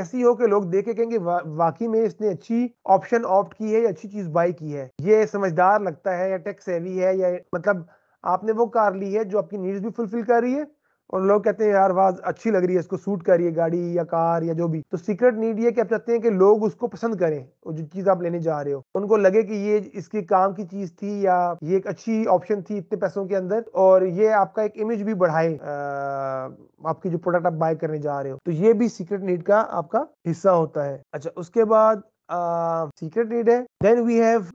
ऐसी हो कि लोग देखे कहेंगे वा, वाकई में इसने अच्छी ऑप्शन ऑप्ट की है या अच्छी चीज बाई की है ये समझदार लगता है या टेक्स सेवी है या मतलब आपने वो कार ली है जो आपकी नीड्स भी फुलफिल कर रही है और लोग कहते हैं यार आवाज अच्छी लग रही है इसको सूट कर रही है गाड़ी या कार या जो भी तो सीक्रेट नीड ये कि आप चाहते हैं कि लोग उसको पसंद करें और जो चीज़ आप लेने जा रहे हो उनको लगे कि ये इसके काम की चीज़ थी या ये एक अच्छी ऑप्शन थी इतने पैसों के अंदर और ये आपका एक इमेज भी बढ़ाए आपकी जो प्रोडक्ट आप बाय करने जा रहे हो तो ये भी सीक्रेट नीड का आपका हिस्सा होता है अच्छा उसके बाद सीक्रेट uh, रीड है then we have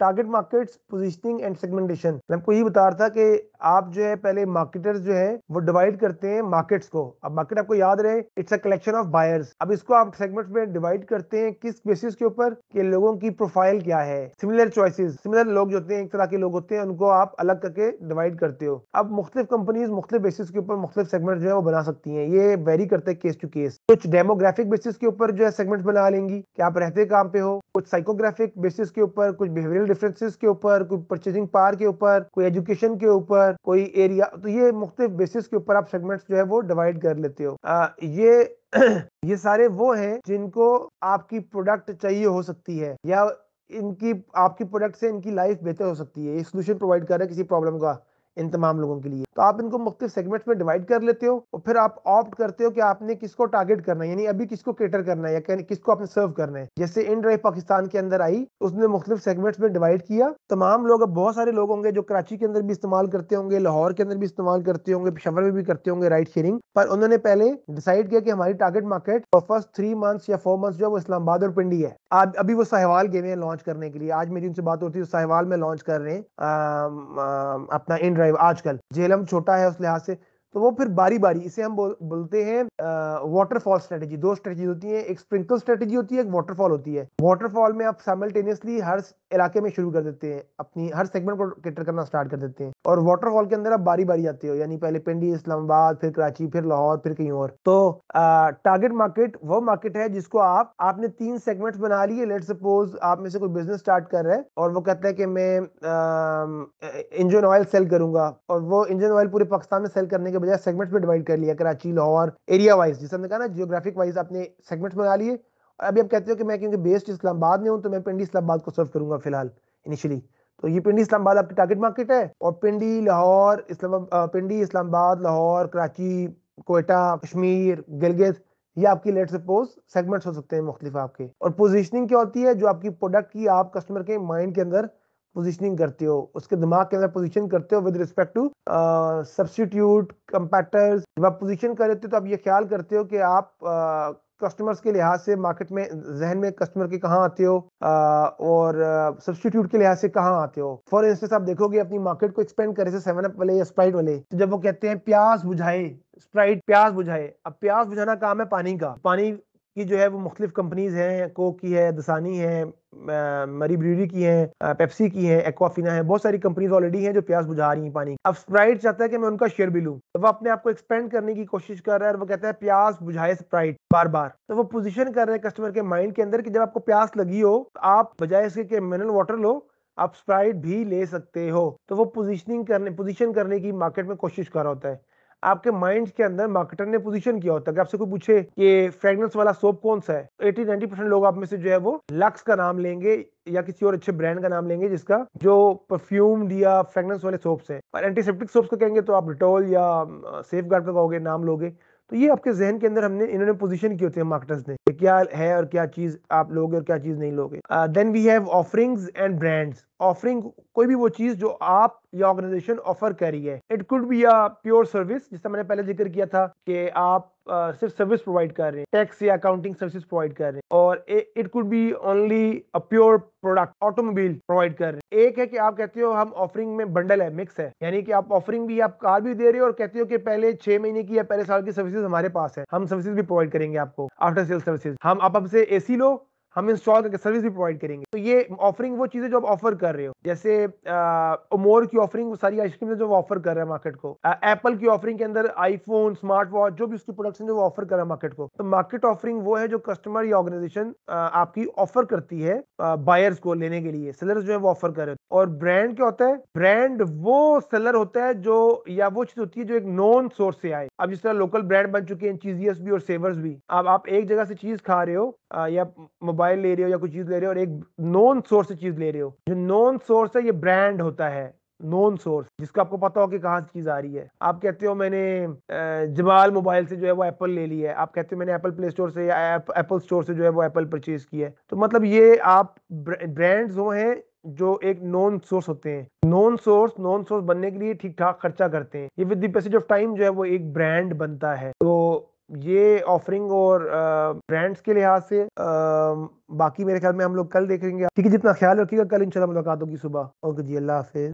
target markets positioning and segmentation मैं आपको यही बता रहा था कि आप जो है पहले मार्केटर्स जो है वो डिवाइड करते हैं मार्केट्स को अब मार्केट आपको याद रहे it's a collection of buyers अब इसको आप सेगमेंट में डिवाइड करते हैं किस बेसिस के ऊपर कि लोगों की प्रोफाइल क्या है सिमिलर चॉइसेस सिमिलर लोग जो होते हैं एक तरह के लोग होते हैं उनको आप अलग करके डिवाइड करते हो अब मुख्तलिफ कंपनीज मुख्तलिफ बेसिस के ऊपर मुख्तलिफ सेगमेंट जो है वो बना सकती है ये वेरी करते हैं केस टू केस कुछ डेमोग्राफिक बेसिस के ऊपर जो है सेगमेंट बना लेंगी कि आप रहते काम पे हो कुछ साइकोग्राफिक बेसिस के ऊपर कुछ बिहेवियरल डिफरेंसेस के ऊपर कोई परचेजिंग पावर के ऊपर कोई एजुकेशन के ऊपर कोई एरिया तो ये मुख्त बेसिस के ऊपर आप सेगमेंट्स जो है वो डिवाइड कर लेते हो आ, ये ये सारे वो हैं जिनको आपकी प्रोडक्ट चाहिए हो सकती है या इनकी आपकी प्रोडक्ट से इनकी लाइफ बेहतर हो सकती है ये सोल्यूशन प्रोवाइड कर रहा है किसी प्रॉब्लम का इन तमाम लोगों के लिए तो आप इनको मुख्तु सेगमेंट में डिवाइड कर लेते हो और फिर आप ऑप्ट करते हो कि आपने किसको टारगेट करना है यानी अभी किसको केटर करना है या किसको आपने सर्व करना है जैसे इन ड्राइव पाकिस्तान के अंदर आई उसने मुख्तु सेगमेंट्स में डिवाइड किया तमाम लोग अब बहुत सारे लोग होंगे जो कराची के अंदर भी इस्तेमाल करते होंगे लाहौर के अंदर भी इस्तेमाल करते होंगे पिशावर में भी करते होंगे राइट शेयरिंग पर उन्होंने पहले डिसाइड किया कि हमारी target market first three months या फोर मंथ्स जो है वो इस्लामाबाद और पिंडी है आप अभी वो सहवाल गए हैं लॉन्च करने के लिए आज मेरी उनसे बात होती है तो सहवाल में लॉन्च कर रहे हैं अपना इन ड्राइव आजकल जेलम कदम छोटा है उस लिहाज से तो वो फिर बारी बारी इसे हम बोल, बोलते हैं वाटरफॉल स्ट्रेटेजी दो स्ट्रेटेजी होती है एक स्प्रिंकल स्ट्रेटेजी होती है एक वाटरफॉल होती है वाटरफॉल में आप साइमल्टेनियसली हर इलाके में शुरू कर देते हैं अपनी हर सेगमेंट को कैटर करना स्टार्ट कर देते हैं और वाटरफॉल के अंदर आप बारी बारी जाते हो यानी पहले पिंडी इस्लामाबाद फिर कराची फिर लाहौर फिर कहीं और तो टारगेट मार्केट वो मार्केट है जिसको आप आपने तीन सेगमेंट्स बना लिए लेट सपोज आप में से कोई बिजनेस स्टार्ट कर रहे हैं और वो कहता है कि मैं इंजन ऑयल सेल करूंगा और वो इंजन ऑयल पूरे पाकिस्तान में सेल करने के बजाय सेगमेंट्स में डिवाइड कर लिया कराची लाहौर एरिया वाइज जिस हमने कहा ना जियोग्राफिक वाइज आपने सेगमेंट्स बना लिए अभी आप कहते हो कि मैं क्योंकि बेस्ड इस्लामाबाद में हूँ तो मैं पिंडी इस्लामाबाद को सर्व करूंगा फिलहाल इनिशियली तो ये पिंडी इस्लामाबाद आपकी टारगेट मार्केट है और पिंडी लाहौर इस्लाम पिंडी इस्लामाबाद लाहौर कराची कोयटा कश्मीर गिलगित ये आपकी लेट सपोज सेगमेंट्स हो सकते हैं मुख्तलिफ आपके और पोजीशनिंग क्या होती है जो आपकी प्रोडक्ट की आप कस्टमर के माइंड के अंदर पोजीशनिंग करते हो उसके दिमाग के अंदर पोजीशन करते हो with respect to substitute competitors जब आप पोजीशन कर रहे हो तो आप ये ख्याल करते हो कि आप कस्टमर्स के लिहाज से मार्केट में जहन में कस्टमर के कहाँ आते हो और सब्सटीट्यूट के लिहाज से कहाँ आते हो फॉर इंस्टेंस आप देखोगे अपनी मार्केट को एक्सपेंड करे सेवन अप वाले या स्प्राइट वाले तो जब वो कहते हैं प्यास बुझाए स्प्राइट प्यास बुझाए अब प्यास बुझाना काम है पानी का पानी की जो है वो मुख्तलिफ कंपनीज हैं कोक की है दसानी है मरी ब्रूरी की है पेप्सी की है एक्वाफिना है बहुत सारी कंपनीज ऑलरेडी हैं जो प्याज बुझा रही हैं पानी अब स्प्राइट चाहता है कि मैं उनका शेयर भी लूँ तो वो अपने आप को एक्सपेंड करने की कोशिश कर रहा है और वो कहता है प्याज बुझाए स्प्राइट बार बार तो वो पोजिशन कर रहे हैं कस्टमर के माइंड के अंदर कि जब आपको प्यास लगी हो तो आप बजाय इसके मिनरल वाटर लो आप स्प्राइट भी ले सकते हो तो वो पोजिशनिंग करने पोजिशन करने की मार्केट में कोशिश कर रहा होता है आपके माइंड के अंदर मार्केटर ने पोजीशन किया होता है आपसे कोई पूछे कि फ्रेग्रेंस वाला सोप कौन सा है एटी नाइनटी परसेंट लोग आप में से जो है वो लक्स का नाम लेंगे या किसी और अच्छे ब्रांड का नाम लेंगे जिसका जो परफ्यूम दिया फ्रेग्रेंस वाले सोप्स है और एंटीसेप्टिक सोप्स का कहेंगे तो आप डिटोल या सेफ गार्ड का कहोगे नाम लोगे तो ये आपके जहन के अंदर हमने इन्होंने पोजिशन की होती है मार्केटर्स ने कि क्या है और क्या चीज आप लोगे और क्या चीज नहीं लोगे then we have offerings and brands offering कोई भी वो चीज जो आप या ऑर्गेनाइजेशन ऑफर कर रही है it could be a pure service जिसका मैंने पहले जिक्र किया था कि आप uh, सिर्फ सर्विस प्रोवाइड कर रहे हैं टैक्स या अकाउंटिंग सर्विस प्रोवाइड कर रहे हैं और it could be only a pure product automobile provide कर रहे हैं एक है कि आप कहते हो हम ऑफरिंग में बंडल है मिक्स है यानी कि आप ऑफरिंग भी आप कार भी दे रहे हो और कहते हो कि पहले छह महीने की या पहले साल की सर्विसेज हमारे पास है हम सर्विसेज भी प्रोवाइड करेंगे आपको आफ्टर सेल सर्विस सर्विसेज हम आप हमसे ए लो हम इंस्टॉल करके सर्विस भी प्रोवाइड करेंगे तो ये ऑफरिंग वो चीजें जो आप ऑफर कर रहे हो जैसे ओमोर की ऑफरिंग सारी आइसक्रीम जो ऑफर कर रहे हैं मार्केट को एप्पल की ऑफरिंग के अंदर आईफोन स्मार्ट वॉच जो भी उसकी प्रोडक्शन जो ऑफर कर रहा है मार्केट को तो मार्केट ऑफरिंग वो है जो कस्टमर या ऑर्गेनाइजेशन आपकी ऑफर करती है बायर्स को लेने के लिए सेलर्स जो है वो ऑफर कर रहे हैं और ब्रांड क्या होता है ब्रांड वो सेलर होता है जो या वो चीज होती है जो एक नॉन सोर्स से आए अब जिस तरह लोकल ब्रांड बन चुके हैं चीजियस भी और सेवर्स भी अब आप एक जगह से चीज खा रहे हो या मोबाइल मोबाइल ले रहे हो या कुछ चीज ले रहे हो और एक नॉन सोर्स से चीज ले रहे हो जो नॉन सोर्स है ये ब्रांड होता है नॉन सोर्स जिसका आपको पता हो कि कहाँ से चीज आ रही है आप कहते हो मैंने जमाल मोबाइल से जो है वो एप्पल ले ली है आप कहते हो मैंने एप्पल प्ले स्टोर से या एप्पल स्टोर से जो है वो एप्पल परचेज की है तो मतलब ये आप ब्रांड्स वो हैं जो एक नॉन सोर्स होते हैं नॉन सोर्स नॉन सोर्स बनने के लिए ठीक ठाक खर्चा करते हैं ये with the passage of time जो है वो एक ब्रांड बनता है तो ये ऑफरिंग और ब्रांड्स के लिहाज से बाकी मेरे ख्याल में हम लोग कल देखेंगे ठीक है जितना ख्याल रखिएगा कल इंशाल्लाह मुलाकात होगी सुबह ओके जी अल्लाह हाफिज